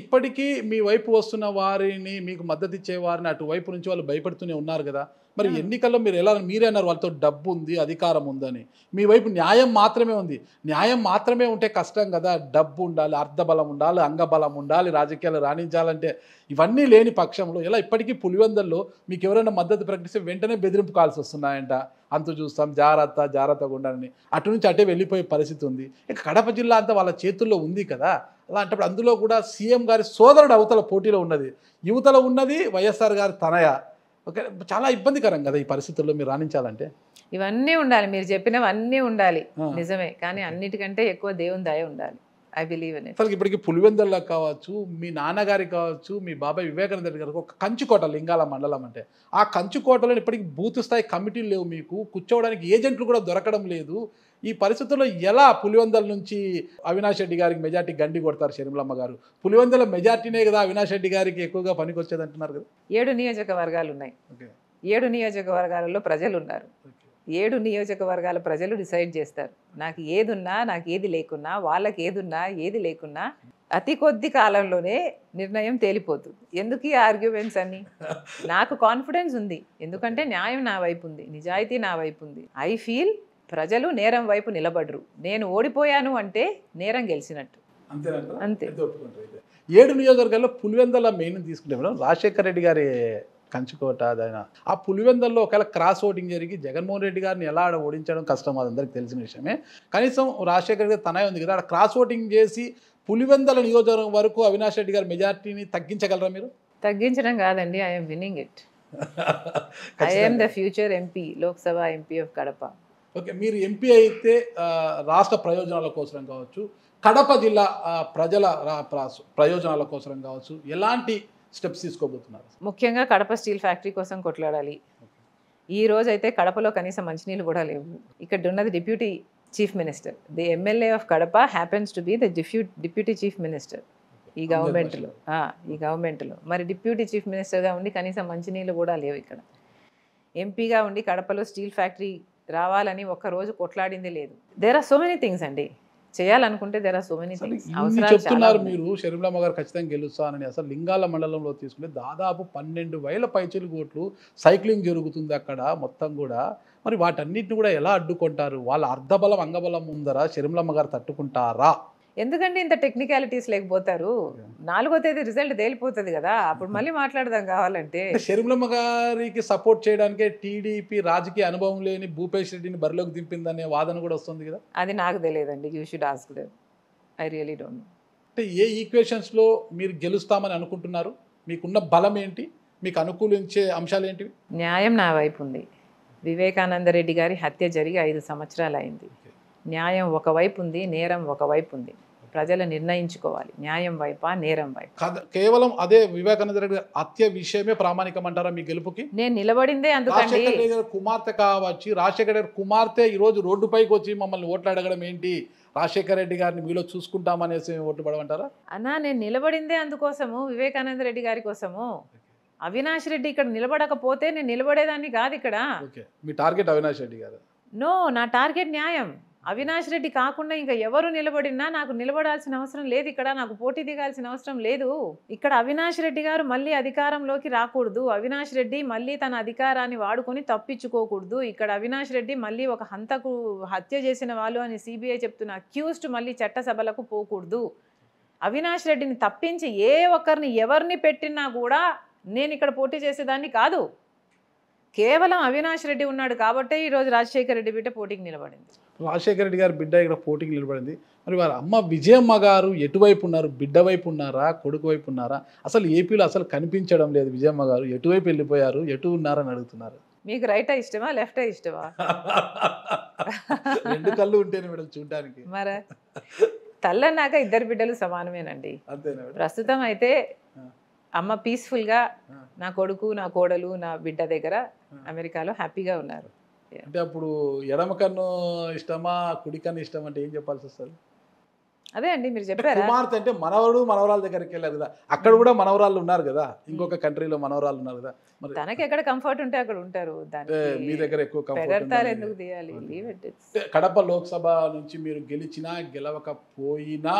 Speaker 1: ఇప్పటికీ మీ వైపు వస్తున్న వారిని మీకు మద్దతు ఇచ్చే వారిని అటువైపు నుంచి వాళ్ళు భయపడుతూనే ఉన్నారు కదా మరి ఎన్నికల్లో మీరు ఎలా మీరే అన్నారు వాళ్ళతో డబ్బు ఉంది అధికారం ఉందని మీ వైపు న్యాయం మాత్రమే ఉంది న్యాయం మాత్రమే ఉంటే కష్టం కదా డబ్బు ఉండాలి అర్ధబలం ఉండాలి అంగబలం ఉండాలి రాజకీయాలు రాణించాలంటే ఇవన్నీ లేని పక్షంలో ఇలా ఇప్పటికీ పులివెందల్లో మీకు ఎవరైనా మద్దతు ప్రకటిస్తే వెంటనే బెదిరింపు కాల్సి వస్తున్నాయంట అంత చూస్తాం జాగ్రత్త జాగ్రత్తగా ఉండాలని అటు నుంచి అటే వెళ్ళిపోయే పరిస్థితి ఉంది ఇక కడప జిల్లా అంతా వాళ్ళ చేతుల్లో ఉంది కదా అలాంటప్పుడు అందులో కూడా సీఎం గారి సోదరుడు అవతల పోటీలో ఉన్నది యువతలో ఉన్నది వైఎస్ఆర్ గారి తనయ ఓకే చాలా ఇబ్బందికరం కదా ఈ పరిస్థితుల్లో మీరు రాణించాలంటే
Speaker 2: ఇవన్నీ ఉండాలి మీరు చెప్పినవన్నీ ఉండాలి నిజమే కానీ అన్నిటికంటే ఎక్కువ దేవుని దయ ఉండాలి ఐ బిలీవ్ ఇన్
Speaker 1: అసలు ఇప్పటికి పులివెందల్లో కావచ్చు మీ నాన్నగారికి కావచ్చు మీ బాబాయ్ వివేకానంద గారికి ఒక కంచుకోట లింగాల మండలం అంటే ఆ కంచుకోటలో ఇప్పటికి బూత్ స్థాయి కమిటీలు లేవు మీకు కూర్చోవడానికి ఏజెంట్లు కూడా దొరకడం లేదు ఈ పరిస్థితుల్లో ఎలా పులివెందల నుంచి అవినాష్ రెడ్డి గారికి మెజార్టీ గండి కొడతారు షర్మిలమ్మ గారు పులివెందల మెజార్టీనే కదా అవినాష్ రెడ్డి గారికి ఎక్కువగా పనికి వచ్చేది అంటున్నారు కదా
Speaker 2: ఏడు నియోజకవర్గాలు ఉన్నాయి ఏడు నియోజకవర్గాలలో ప్రజలు ఉన్నారు ఏడు నియోజకవర్గాల ప్రజలు డిసైడ్ చేస్తారు నాకు ఏదున్నా నాకు ఏది లేకున్నా వాళ్ళకి ఏదున్నా ఏది లేకున్నా అతి కొద్ది కాలంలోనే నిర్ణయం తేలిపోతుంది ఎందుకు ఈ ఆర్గ్యుమెంట్స్ అన్ని నాకు కాన్ఫిడెన్స్ ఉంది ఎందుకంటే న్యాయం నా వైపు ఉంది నిజాయితీ నా వైపు ఉంది ఐ ఫీల్ ప్రజలు నేరం వైపు నిలబడరు నేను ఓడిపోయాను అంటే నేరం గెలిచినట్టు అంతే
Speaker 1: ఏడు నియోజకవర్గాల్లో పులివెందల మెయిన్ తీసుకుంటే మేడం రాజశేఖర రెడ్డి గారి కంచుకోట అదైన ఆ పులివెందల్లో ఒకవేళ క్రాస్ ఓటింగ్ జరిగి జగన్మోహన్ రెడ్డి గారిని ఎలా ఆడ ఓడించడం కష్టం అందరికీ తెలిసిన విషయమే కనీసం రాజశేఖర్ గారి తనే ఉంది కదా ఆడ క్రాస్ ఓటింగ్ చేసి పులివెందల నియోజకవర్గం వరకు అవినాష్ రెడ్డి గారి మెజార్టీని తగ్గించగలరా
Speaker 2: మీరు తగ్గించడం కాదండి I'm winning it I'm the future MP Lok Sabha MP of Kadapa
Speaker 1: okay మీరు ఎంపీ అయితే రాష్ట్ర ప్రయోజనాల కోసం కావచ్చు కడప జిల్లా ప్రజల ప్రయోజనాల కోసం కావచ్చు ఎలాంటి స్టెప్స్ తీసుకోబోతున్నారు
Speaker 2: ముఖ్యంగా కడప స్టీల్ ఫ్యాక్టరీ కోసం కొట్లాడాలి ఈ రోజు అయితే కడపలో కనీసం మంచినీళ్ళు కూడా లేవు ఇక్కడ ఉన్నది deputy chief minister the MLA of Kadapa happens to be the deputy deputy chief minister ఈ గవర్నమెంట్లో ఈ గవర్నమెంట్లో మరి డిప్యూటీ చీఫ్ మినిస్టర్గా ఉండి కనీసం మంచినీళ్ళు కూడా లేవు ఇక్కడ ఎంపీగా ఉండి కడపలో స్టీల్ ఫ్యాక్టరీ రావాలని ఒక్కరోజు కొట్లాడింది లేదు there are so many things అండి చేయాలనుకుంటే there are so many things చెప్తున్నారు మీరు
Speaker 1: షర్మిలమ్మ గారు ఖచ్చితంగా గెలుస్తానని అసలు లింగాల మండలంలో తీసుకుంటే దాదాపు పన్నెండు వేల పైచలు కోట్లు సైక్లింగ్ జరుగుతుంది అక్కడ మొత్తం కూడా మరి వాటన్నిటిని కూడా ఎలా అడ్డుకుంటారు వాళ్ళ అర్ధబలం అంగబలం ఉందరా షర్మిలమ్మ గారు తట్టుకుంటారా
Speaker 2: ఎందుకండి ఇంత టెక్నికాలిటీస్ లేకపోతారు నాలుగో తేదీ రిజల్ట్ తేలిపోతుంది కదా అప్పుడు mm-hmm. మళ్ళీ మాట్లాడదాం కావాలంటే
Speaker 1: షర్మిలమ్మ గారికి సపోర్ట్ చేయడానికే టీడీపీ రాజకీయ అనుభవం లేని భూపేష్ రెడ్డిని బరిలోకి దింపిందనే వాదన కూడా వస్తుంది కదా అది నాకు తెలియదండి you should ask them I really don't know అంటే ఏ ఈక్వేషన్స్లో మీరు గెలుస్తామని అనుకుంటున్నారు మీకున్న బలం ఏంటి మీకు అనుకూలించే అంశాలు ఏంటివి
Speaker 2: న్యాయం నా వైపు ఉంది వివేకానందరెడ్డి గారి హత్య జరిగి ఐదు సంవత్సరాలు అయింది న్యాయం ఒకవైపు ఉంది నేరం ఒకవైపు ఉంది ప్రజలు నిర్ణయించుకోవాలి న్యాయం వైపా నేరం వైపు కేవలం అదే
Speaker 1: వివేకానంద రెడ్డి అత్య విషయమే ప్రామాణికం అంటారా మీ గెలుపుకి
Speaker 2: నేను నిలబడిందే అందుకు
Speaker 1: కుమార్తె కావచ్చు రాజశేఖర రెడ్డి కుమార్తె ఈరోజు రోడ్డుపైకి వచ్చి మమ్మల్ని ఓట్లు అడగడం ఏంటి రాజశేఖర రెడ్డి గారిని మీలో చూసుకుంటామనేసి ఓట్లు పడమంటారా
Speaker 2: అన్నా నేను నిలబడిందే అందుకోసము వివేకానంద రెడ్డి గారి కోసము అవినాష్ రెడ్డి ఇక్కడ నిలబడకపోతే నేను నిలబడేదాన్ని కాదు ఇక్కడ
Speaker 1: మీ టార్గెట్ అవినాష్ రెడ్డి గారు
Speaker 2: నో నా టార్గెట్ న్యాయం అవినాష్ రెడ్డి కాకుండా ఇంకా ఎవరు నిలబడినా నాకు నిలబడాల్సిన అవసరం లేదు ఇక్కడ నాకు పోటీ దిగాల్సిన అవసరం లేదు ఇక్కడ అవినాష్ రెడ్డి గారు మళ్ళీ అధికారంలోకి రాకూడదు అవినాష్ రెడ్డి మళ్ళీ తన అధికారాన్ని వాడుకొని తప్పించుకోకూడదు ఇక్కడ అవినాష్ రెడ్డి మళ్ళీ ఒక హంతకు హత్య చేసిన వాళ్ళు అని సిబిఐ చెప్తున్న అక్యూస్డ్ మళ్ళీ చట్టసభలకు పోకూడదు అవినాష్ రెడ్డిని తప్పించి ఏ ఒక్కరిని ఎవరిని పెట్టినా కూడా నేను ఇక్కడ పోటీ చేసేదాన్ని కాదు కేవలం అవినాష్ రెడ్డి ఉన్నాడు కాబట్టే ఈరోజు రాజశేఖర రెడ్డి బిడ్డ పోటీకి నిలబడింది
Speaker 1: రాజశేఖర రెడ్డి గారి బిడ్డ ఇక్కడ పోటీకి నిలబడింది మరి వారి అమ్మ విజయమ్మ గారు ఎటువైపు ఉన్నారు బిడ్డ వైపు ఉన్నారా కొడుకు వైపు ఉన్నారా అసలు ఏపీలో అసలు కనిపించడం లేదు విజయమ్మ గారు ఎటువైపు వెళ్ళిపోయారు ఎటు ఉన్నారని అడుగుతున్నారు
Speaker 2: మీకు రైట్ ఇష్టమా లెఫ్ట్ ఇష్టమా రెండు
Speaker 1: కళ్ళు ఉంటేనే మేడం
Speaker 2: చూడడానికి మరే తల్లన్నాక ఇద్దరు బిడ్డలు సమానమేనండి ప్రస్తుతం అయితే అమ్మ పీస్ఫుల్గా నా కొడుకు నా కోడలు నా బిడ్డ దగ్గర అమెరికాలో హ్యాపీగా ఉన్నారు
Speaker 1: అంటే అప్పుడు ఎడమ కన్ను ఇష్టమా కుడి కన్ను ఇష్టం అంటే ఏం చెప్పాల్సి వస్తుంది
Speaker 2: అదే అండి మీరు చెప్పారు కుమార్తె
Speaker 1: అంటే మనవరుడు మనవరాల దగ్గరికి వెళ్ళారు కదా అక్కడ hmm. కూడా మనవరాళ్ళు ఉన్నారు కదా hmm. ఇంకొక కంట్రీలో మనవరాళ్ళు ఉన్నారు కదా
Speaker 2: తనకి ఎక్కడ కంఫర్ట్ ఉంటే అక్కడ ఉంటారు మీ
Speaker 1: దగ్గర ఎక్కువ కంఫర్ట్ కడప లోక్సభ నుంచి మీరు గెలిచినా గెలవకపోయినా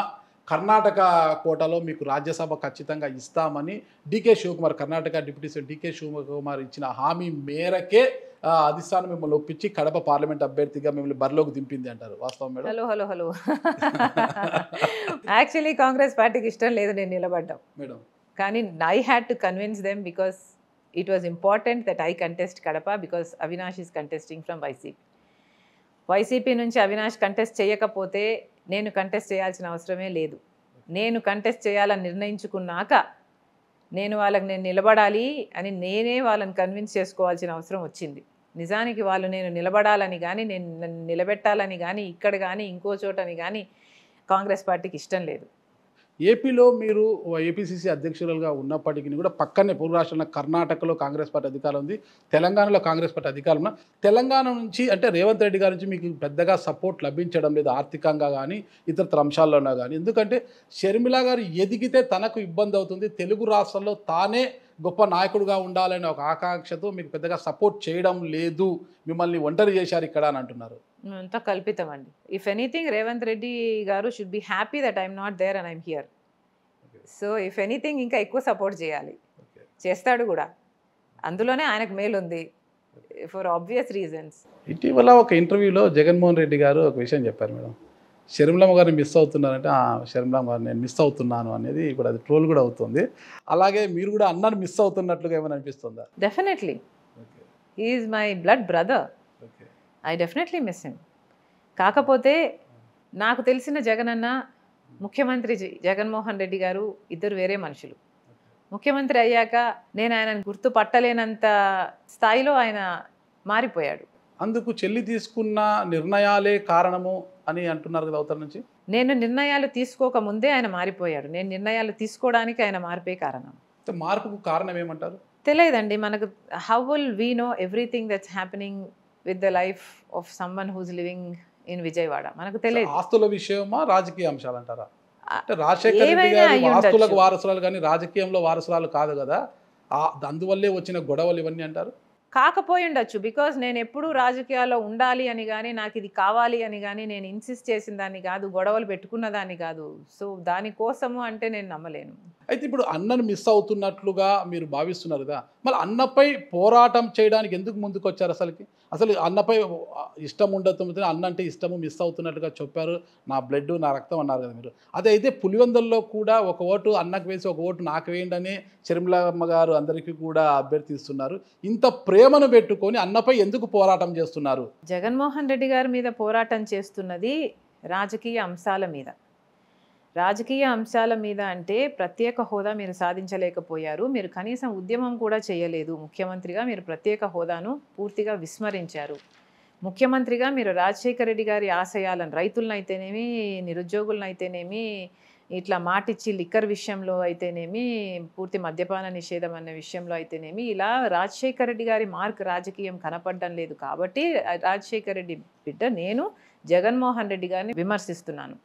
Speaker 1: కర్ణాటక కోటలో మీకు రాజ్యసభ ఖచ్చితంగా ఇస్తామని డీకే శివకుమార్ కర్ణాటక డిప్యూటీ సీఎం డీకే శివకుమార్ ఇచ్చిన హామీ మేరకే అధిష్టానం మిమ్మల్ని ఒప్పించి కడప పార్లమెంట్ అభ్యర్థిగా మిమ్మల్ని బరిలోకి దింపింది అంటారు వాస్తవం madam hello
Speaker 2: hello hello actually Congress పార్టీకి ఇష్టం లేదు నేను నిలబడ్డా మేడం కానీ I had to convince them because it was important that I contest Kadapa because Avinash is contesting from YCP YCP నుంచి అవినాష్ కంటెస్ట్ చేయకపోతే నేను కంటెస్ట్ చేయాల్సిన అవసరమే లేదు నేను కంటెస్ట్ చేయాలని నిర్ణయించుకున్నాక నేను వాళ్ళకి నేను నిలబడాలి అని నేనే వాళ్ళని కన్విన్స్ చేసుకోవాల్సిన అవసరం వచ్చింది నిజానికి వాళ్ళు నేను నిలబడాలని కానీ నేను నిలబెట్టాలని కానీ ఇక్కడ కానీ ఇంకో చోటని కానీ కాంగ్రెస్ పార్టీకి ఇష్టం లేదు
Speaker 1: ఏపీలో మీరు ఏపీసీసీ అధ్యక్షులుగా ఉన్నప్పటికీ కూడా పక్కనే పూర్వ రాష్ట్రంలో కర్ణాటకలో కాంగ్రెస్ పార్టీ అధికారం ఉంది తెలంగాణలో కాంగ్రెస్ పార్టీ అధికారం ఉన్న తెలంగాణ నుంచి అంటే రేవంత్ రెడ్డి గారి నుంచి మీకు పెద్దగా సపోర్ట్ లభించడం లేదు ఆర్థికంగా కానీ ఇతర అంశాల్లోనా కానీ ఎందుకంటే షర్మిల గారు ఎదిగితే తనకు ఇబ్బంది అవుతుంది తెలుగు రాష్ట్రంలో తానే గొప్ప నాయకుడుగా ఉండాలనే ఒక ఆకాంక్షతో మీకు పెద్దగా సపోర్ట్ చేయడం లేదు మిమ్మల్ని ఒంటరి చేశారు ఇక్కడ అని అంటున్నారు
Speaker 2: అంతా కల్పితం అండి ఇఫ్ ఎనీథింగ్ రేవంత్ రెడ్డి గారు should be happy that I'm not there and I'm here so if anything ఇంకా ఎక్కువ సపోర్ట్ చేయాలి చేస్తాడు కూడా అందులోనే ఆయనకు మేలు ఉంది ఫర్ ఆబ్వియస్ రీజన్స్
Speaker 1: ఇటీవల ఒక ఇంటర్వ్యూలో జగన్మోహన్ రెడ్డి గారు ఒక విషయం చెప్పారు మేడం షర్మిలమ్మ గారిని మిస్ అవుతున్నారంటే షర్మిలమ్మ గారిని నేను మిస్ అవుతున్నాను అనేది ఇప్పుడు అది ట్రోల్ కూడా అవుతుంది అలాగే మీరు కూడా అన్నాను మిస్ అవుతున్నట్లుగా ఏమైనా అనిపిస్తుందా
Speaker 2: definitely is my blood brother I definitely miss him కాకపోతే నాకు తెలిసిన జగనన్న ముఖ్యమంత్రి జగన్మోహన్ రెడ్డి గారు ఇద్దరు వేరే మనుషులు ముఖ్యమంత్రి అయ్యాక నేను ఆయనను గుర్తుపట్టలేనంత స్థాయిలో ఆయన మారిపోయాడు
Speaker 1: అందుకు చెల్లి తీసుకున్న నిర్ణయాలే కారణము అని అంటున్నారు కదా అవతల నుంచి
Speaker 2: నేను నిర్ణయాలు తీసుకోక ముందే ఆయన మారిపోయాడు నేను నిర్ణయాలు తీసుకోవడానికి ఆయన మారిపోయే కారణం మార్పుకు
Speaker 1: కారణం ఏమంటారు
Speaker 2: తెలియదండి మనకు how will we know everything that's happening with the life of someone who's living in Vijayawada మనకు తెలియదు ఆస్తుల విషయమా రాజకీయ అంశాలు అంటారా
Speaker 1: రాజశేఖర రెడ్డి ఆస్తులకు వారసురాలు కానీ రాజకీయంలో వారసురాలు కాదు కదా అందువల్లే వచ్చిన గొడవలు ఇవన్నీ అంటారు
Speaker 2: కాకపోయి ఉండొచ్చు బికాజ్ నేను ఎప్పుడూ రాజకీయాల్లో ఉండాలి అని కానీ నాకు ఇది కావాలి అని కానీ నేను ఇన్సిస్ట్ చేసిన దాన్ని కాదు గొడవలు పెట్టుకున్న దాన్ని కాదు సో దానికోసము అంటే నేను నమ్మలేను
Speaker 1: అయితే ఇప్పుడు అన్నను మిస్ అవుతున్నట్లుగా మీరు భావిస్తున్నారు కదా మళ్ళీ అన్నపై పోరాటం చేయడానికి ఎందుకు ముందుకు వచ్చారు అసలుకి అసలు అన్నపై ఇష్టం ఉండదు అన్న అంటే ఇష్టము మిస్ అవుతున్నట్టుగా చెప్పారు నా బ్లడ్ నా రక్తం అన్నారు కదా మీరు అదే అయితే పులివెందుల్లో కూడా ఒక ఓటు అన్నకు వేసి ఒక ఓటు నాకు వేయండి అని షర్మిలమ్మ గారు అందరికీ కూడా అభ్యర్థిస్తున్నారు ఇంత ప్రే ప్రేమను పెట్టుకొని అన్నపై ఎందుకు
Speaker 2: పోరాటం చేస్తున్నారు జగన్మోహన్ రెడ్డి గారి మీద పోరాటం చేస్తున్నది రాజకీయ అంశాల మీద రాజకీయ అంశాల మీద అంటే ప్రత్యేక హోదా మీరు సాధించలేకపోయారు మీరు కనీసం ఉద్యమం కూడా చేయలేదు ముఖ్యమంత్రిగా మీరు ప్రత్యేక హోదాను పూర్తిగా విస్మరించారు ముఖ్యమంత్రిగా మీరు రాజశేఖర రెడ్డి గారి ఆశయాలను రైతులనైతేనేమి నిరుద్యోగులనైతేనేమి ఇట్లా మాటిచ్చి లిక్కర్ విషయంలో అయితేనేమి పూర్తి మద్యపాన నిషేధం అన్న విషయంలో అయితేనేమి ఇలా రాజశేఖర రెడ్డి గారి మార్క్ రాజకీయం కనపడడం లేదు కాబట్టి రాజశేఖర రెడ్డి బిడ్డ నేను జగన్మోహన్ రెడ్డి గారిని విమర్శిస్తున్నాను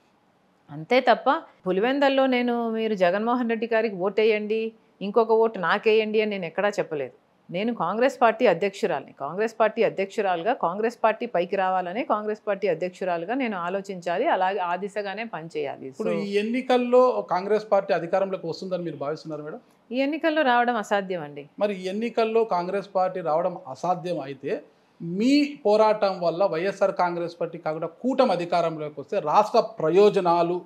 Speaker 2: అంతే తప్ప పులివెందల్లో నేను మీరు జగన్మోహన్ రెడ్డి గారికి ఓటేయండి ఇంకొక ఓటు నాకేయండి అని నేను ఎక్కడా చెప్పలేదు నేను కాంగ్రెస్ పార్టీ అధ్యక్షురాలని కాంగ్రెస్ పార్టీ అధ్యక్షురాలుగా కాంగ్రెస్ పార్టీ పైకి రావాలని కాంగ్రెస్ పార్టీ అధ్యక్షురాలుగా నేను ఆలోచించాలి అలాగే ఆ దిశగానే పనిచేయాలి ఇప్పుడు ఈ
Speaker 1: ఎన్నికల్లో కాంగ్రెస్ పార్టీ అధికారంలోకి వస్తుందని మీరు భావిస్తున్నారు మేడం
Speaker 2: ఈ ఎన్నికల్లో రావడం అసాధ్యం అండి
Speaker 1: మరి ఈ ఎన్నికల్లో కాంగ్రెస్ పార్టీ రావడం అసాధ్యం అయితే మీ పోరాటం వల్ల వైఎస్ఆర్ కాంగ్రెస్ పార్టీ కాకుండా కూటమి అధికారంలోకి వస్తే రాష్ట్ర ప్రయోజనాలు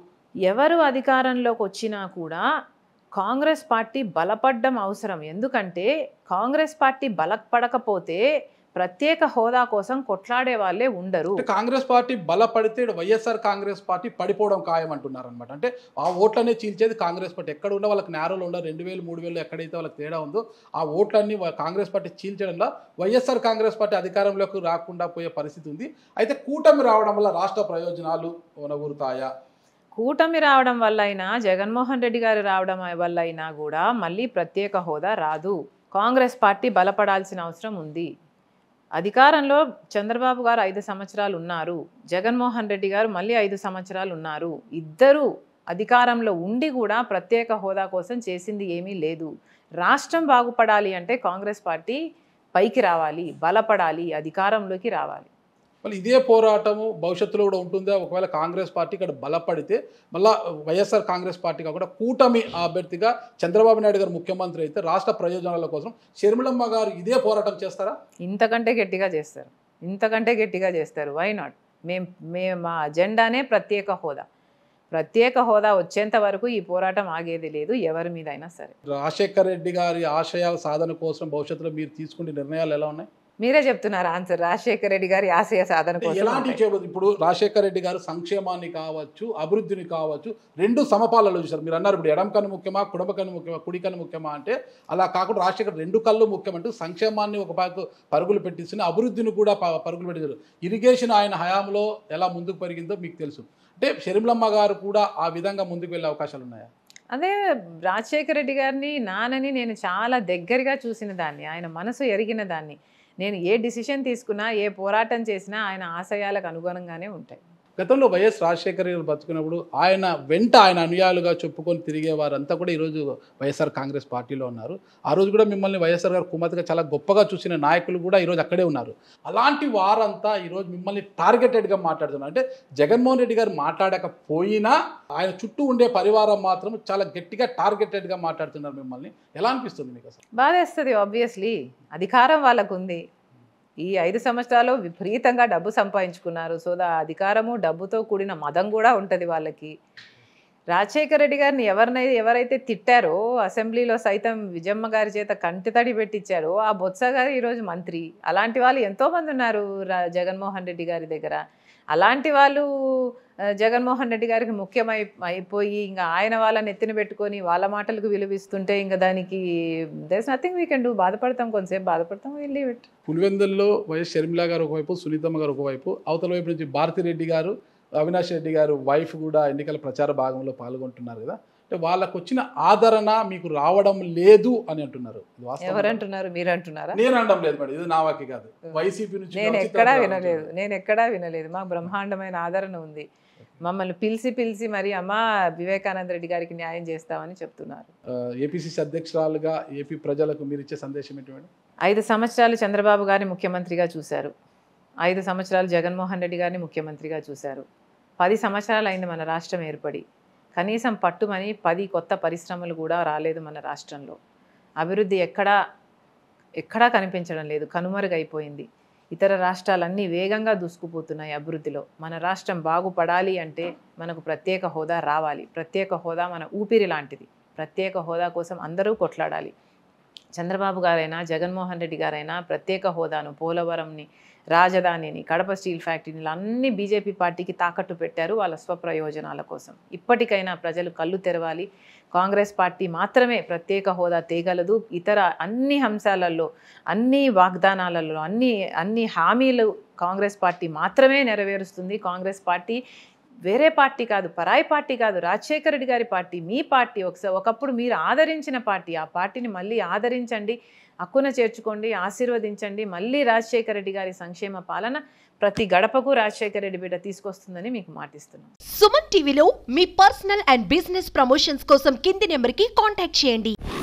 Speaker 2: ఎవరు అధికారంలోకి వచ్చినా కూడా కాంగ్రెస్ పార్టీ బలపడ్డం అవసరం ఎందుకంటే కాంగ్రెస్ పార్టీ బలపడకపోతే ప్రత్యేక హోదా కోసం కొట్లాడే వాళ్ళే ఉండరు
Speaker 1: కాంగ్రెస్ పార్టీ బలపడితే వైఎస్ఆర్ కాంగ్రెస్ పార్టీ పడిపోవడం ఖాయం అంటున్నారు అనమాట అంటే ఆ ఓట్లనే చీల్చేది కాంగ్రెస్ పార్టీ ఎక్కడ ఉన్నా వాళ్ళకి నేరలు ఉండవు రెండు వేలు మూడు వేలు ఎక్కడైతే వాళ్ళకి తేడా ఉందో ఆ ఓట్లన్నీ కాంగ్రెస్ పార్టీ చీల్చడంలో వైఎస్ఆర్ కాంగ్రెస్ పార్టీ అధికారంలోకి రాకుండా పోయే పరిస్థితి ఉంది అయితే కూటమి రావడం వల్ల రాష్ట్ర ప్రయోజనాలు ఉనగురుతాయా
Speaker 2: కూటమి రావడం వల్ల అయినా జగన్మోహన్ రెడ్డి గారు రావడం వల్ల అయినా కూడా మళ్ళీ ప్రత్యేక హోదా రాదు కాంగ్రెస్ పార్టీ బలపడాల్సిన అవసరం ఉంది అధికారంలో చంద్రబాబు గారు ఐదు సంవత్సరాలు ఉన్నారు జగన్మోహన్ రెడ్డి గారు మళ్ళీ ఐదు సంవత్సరాలు ఉన్నారు ఇద్దరు అధికారంలో ఉండి కూడా ప్రత్యేక హోదా కోసం చేసింది ఏమీ లేదు రాష్ట్రం బాగుపడాలి అంటే కాంగ్రెస్ పార్టీ పైకి రావాలి బలపడాలి అధికారంలోకి రావాలి మళ్ళీ ఇదే పోరాటము భవిష్యత్తులో కూడా ఉంటుందా ఒకవేళ కాంగ్రెస్ పార్టీ ఇక్కడ
Speaker 1: బలపడితే మళ్ళీ వైఎస్ఆర్ కాంగ్రెస్ పార్టీ కాకుండా కూటమి అభ్యర్థిగా చంద్రబాబు నాయుడు గారు ముఖ్యమంత్రి
Speaker 2: అయితే రాష్ట్ర ప్రయోజనాల కోసం షర్మిళమ్మ గారు ఇదే పోరాటం చేస్తారా ఇంతకంటే గట్టిగా చేస్తారు ఇంతకంటే గట్టిగా చేస్తారు వై నాట్ మేం మేము మా అజెండానే ప్రత్యేక హోదా ప్రత్యేక హోదా వచ్చేంత వరకు ఈ పోరాటం ఆగేది లేదు ఎవరి మీద అయినా సరే
Speaker 1: రాజశేఖర్ రెడ్డి గారి ఆశయాల సాధన కోసం భవిష్యత్తులో మీరు తీసుకునే నిర్ణయాలు ఎలా ఉన్నాయి
Speaker 2: మీరే చెప్తున్నారు ఆన్సర్ రాజశేఖర రెడ్డి గారి ఆశయ సాధన ఎలాంటి
Speaker 1: ఇప్పుడు రాజశేఖర రెడ్డి గారు సంక్షేమాన్ని కావచ్చు అభివృద్ధిని కావచ్చు రెండు సమపాలలో చూశారు మీరు అన్నారు ఇప్పుడు ఎడం కన్ను ముఖ్యమా కుడమ కన్ను ముఖ్యమా కుడి కన్ను ముఖ్యమా అంటే అలా కాకుండా రాజశేఖర్ రెండు కళ్ళు ముఖ్యమంటూ సంక్షేమాన్ని ఒక పాకు పరుగులు పెట్టిస్తుంది అభివృద్ధిని కూడా పరుగులు పెట్టారు ఇరిగేషన్ ఆయన హయాంలో ఎలా ముందుకు పెరిగిందో మీకు తెలుసు అంటే షర్మిలమ్మ గారు కూడా ఆ విధంగా ముందుకు వెళ్ళే అవకాశాలు ఉన్నాయా
Speaker 2: అదే రాజశేఖర రెడ్డి గారిని నానని నేను చాలా దగ్గరగా చూసిన దాన్ని ఆయన మనసు ఎరిగిన దాన్ని నేను ఏ డిసిషన్ తీసుకున్నా ఏ పోరాటం చేసినా ఆయన ఆశయాలకు అనుగుణంగానే ఉంటాయి
Speaker 1: గతంలో వైఎస్ రాజశేఖర్ గారు బతుకున్నప్పుడు ఆయన వెంట ఆయన అనుయాలుగా చెప్పుకొని తిరిగేవారంతా కూడా ఈరోజు వైఎస్ఆర్ కాంగ్రెస్ పార్టీలో ఉన్నారు ఆ రోజు కూడా మిమ్మల్ని వైఎస్ఆర్ గారు కుమతిగా చాలా గొప్పగా చూసిన నాయకులు కూడా ఈరోజు అక్కడే ఉన్నారు అలాంటి వారంతా ఈరోజు మిమ్మల్ని టార్గెటెడ్గా మాట్లాడుతున్నారు అంటే జగన్మోహన్ రెడ్డి గారు మాట్లాడకపోయినా ఆయన చుట్టూ ఉండే పరివారం మాత్రం చాలా గట్టిగా టార్గెటెడ్గా మాట్లాడుతున్నారు మిమ్మల్ని ఎలా
Speaker 2: అనిపిస్తుంది మీకు అసలు బాధేస్తుంది ఆబ్వియస్లీ అధికారం వాళ్ళకు ఉంది ఈ ఐదు సంవత్సరాలు విపరీతంగా డబ్బు సంపాదించుకున్నారు సో దా అధికారము డబ్బుతో కూడిన మదం కూడా ఉంటుంది వాళ్ళకి రాజశేఖర రెడ్డి గారిని ఎవరినైతే ఎవరైతే తిట్టారో అసెంబ్లీలో సైతం విజయమ్మ గారి చేత కంటితడి పెట్టించారో ఆ బొత్స గారు ఈరోజు మంత్రి అలాంటి వాళ్ళు ఎంతోమంది ఉన్నారు జగన్మోహన్ రెడ్డి గారి దగ్గర అలాంటి వాళ్ళు జగన్మోహన్ రెడ్డి గారికి ముఖ్యమై అయిపోయి ఇంకా ఆయన వాళ్ళని ఎత్తిన పెట్టుకొని వాళ్ళ మాటలకు విలువిస్తుంటే ఇంకా దానికి there's nothing we can do బాధపడతాం కొంతసేపు బాధపడతాం వెళ్ళి
Speaker 1: పులివెందుల్లో వైఎస్ షర్మిలా గారు ఒకవైపు సునీతమ్మ గారు ఒకవైపు అవతల వైపు నుంచి భారతిరెడ్డి గారు అవినాష్ రెడ్డి గారు వైఫ్ కూడా ఎన్నికల ప్రచార భాగంలో పాల్గొంటున్నారు కదా అంటే వాళ్ళకు వచ్చిన ఆదరణ మీకు రావడం లేదు అని అంటున్నారు ఎవరంటున్నారు
Speaker 2: మీరు అంటున్నారా నేను అనడం లేదు మేడం ఇది నా
Speaker 1: వాకి కాదు వైసీపీ నుంచి నేను ఎక్కడా వినలేదు
Speaker 2: నేను ఎక్కడా వినలేదు మా బ్రహ్మాండమైన ఆదరణ ఉంది మమ్మల్ని పిలిచి పిలిచి మరి అమ్మ వివేకానంద రెడ్డి గారికి న్యాయం చేస్తామని చెప్తున్నారు
Speaker 1: ఏపీసీసీ అధ్యక్షురాలుగా ఏపీ ప్రజలకు మీరు ఇచ్చే సందేశం ఏంటి
Speaker 2: ఐదు సంవత్సరాలు చంద్రబాబు గారిని ముఖ్యమంత్రిగా చూశారు ఐదు సంవత్సరాలు జగన్మోహన్ రెడ్డి గారిని ముఖ్యమంత్రిగా చూశారు పది సంవత్సరాలు అయింది మన రాష్ట్రం ఏర్పడి కనీసం పట్టుమని పది కొత్త పరిశ్రమలు కూడా రాలేదు మన రాష్ట్రంలో అభివృద్ధి ఎక్కడా ఎక్కడా కనిపించడం లేదు కనుమరుగైపోయింది ఇతర రాష్ట్రాలన్నీ వేగంగా దూసుకుపోతున్నాయి అభివృద్ధిలో మన రాష్ట్రం బాగుపడాలి అంటే మనకు ప్రత్యేక హోదా రావాలి ప్రత్యేక హోదా మన ఊపిరి లాంటిది ప్రత్యేక హోదా కోసం అందరూ కొట్లాడాలి చంద్రబాబు గారైనా జగన్మోహన్ రెడ్డి గారైనా ప్రత్యేక హోదాను పోలవరంని రాజధానిని కడప స్టీల్ ఫ్యాక్టరీని అన్ని బీజేపీ పార్టీకి తాకట్టు పెట్టారు వాళ్ళ స్వప్రయోజనాల కోసం ఇప్పటికైనా ప్రజలు కళ్ళు తెరవాలి కాంగ్రెస్ పార్టీ మాత్రమే ప్రత్యేక హోదా తీయగలదు ఇతర అన్ని అంశాలలో అన్ని వాగ్దానాలలో అన్ని అన్ని హామీలు కాంగ్రెస్ పార్టీ మాత్రమే నెరవేరుస్తుంది కాంగ్రెస్ పార్టీ వేరే పార్టీ కాదు పరాయి పార్టీ కాదు రాజశేఖర రెడ్డి గారి పార్టీ మీ పార్టీ ఒకసారి ఒకప్పుడు మీరు ఆదరించిన పార్టీ ఆ పార్టీని మళ్ళీ ఆదరించండి హక్కున చేర్చుకోండి ఆశీర్వదించండి మళ్ళీ రాజశేఖర రెడ్డి గారి సంక్షేమ పాలన ప్రతి గడపకు రాజశేఖర రెడ్డి బిడ్డ తీసుకొస్తుందని మీకు మాటిస్తున్నాం సుమన్ టీవీలో మీ పర్సనల్ అండ్ బిజినెస్ ప్రమోషన్స్ కోసం కింది నెంబర్కి కాంటాక్ట్ చేయండి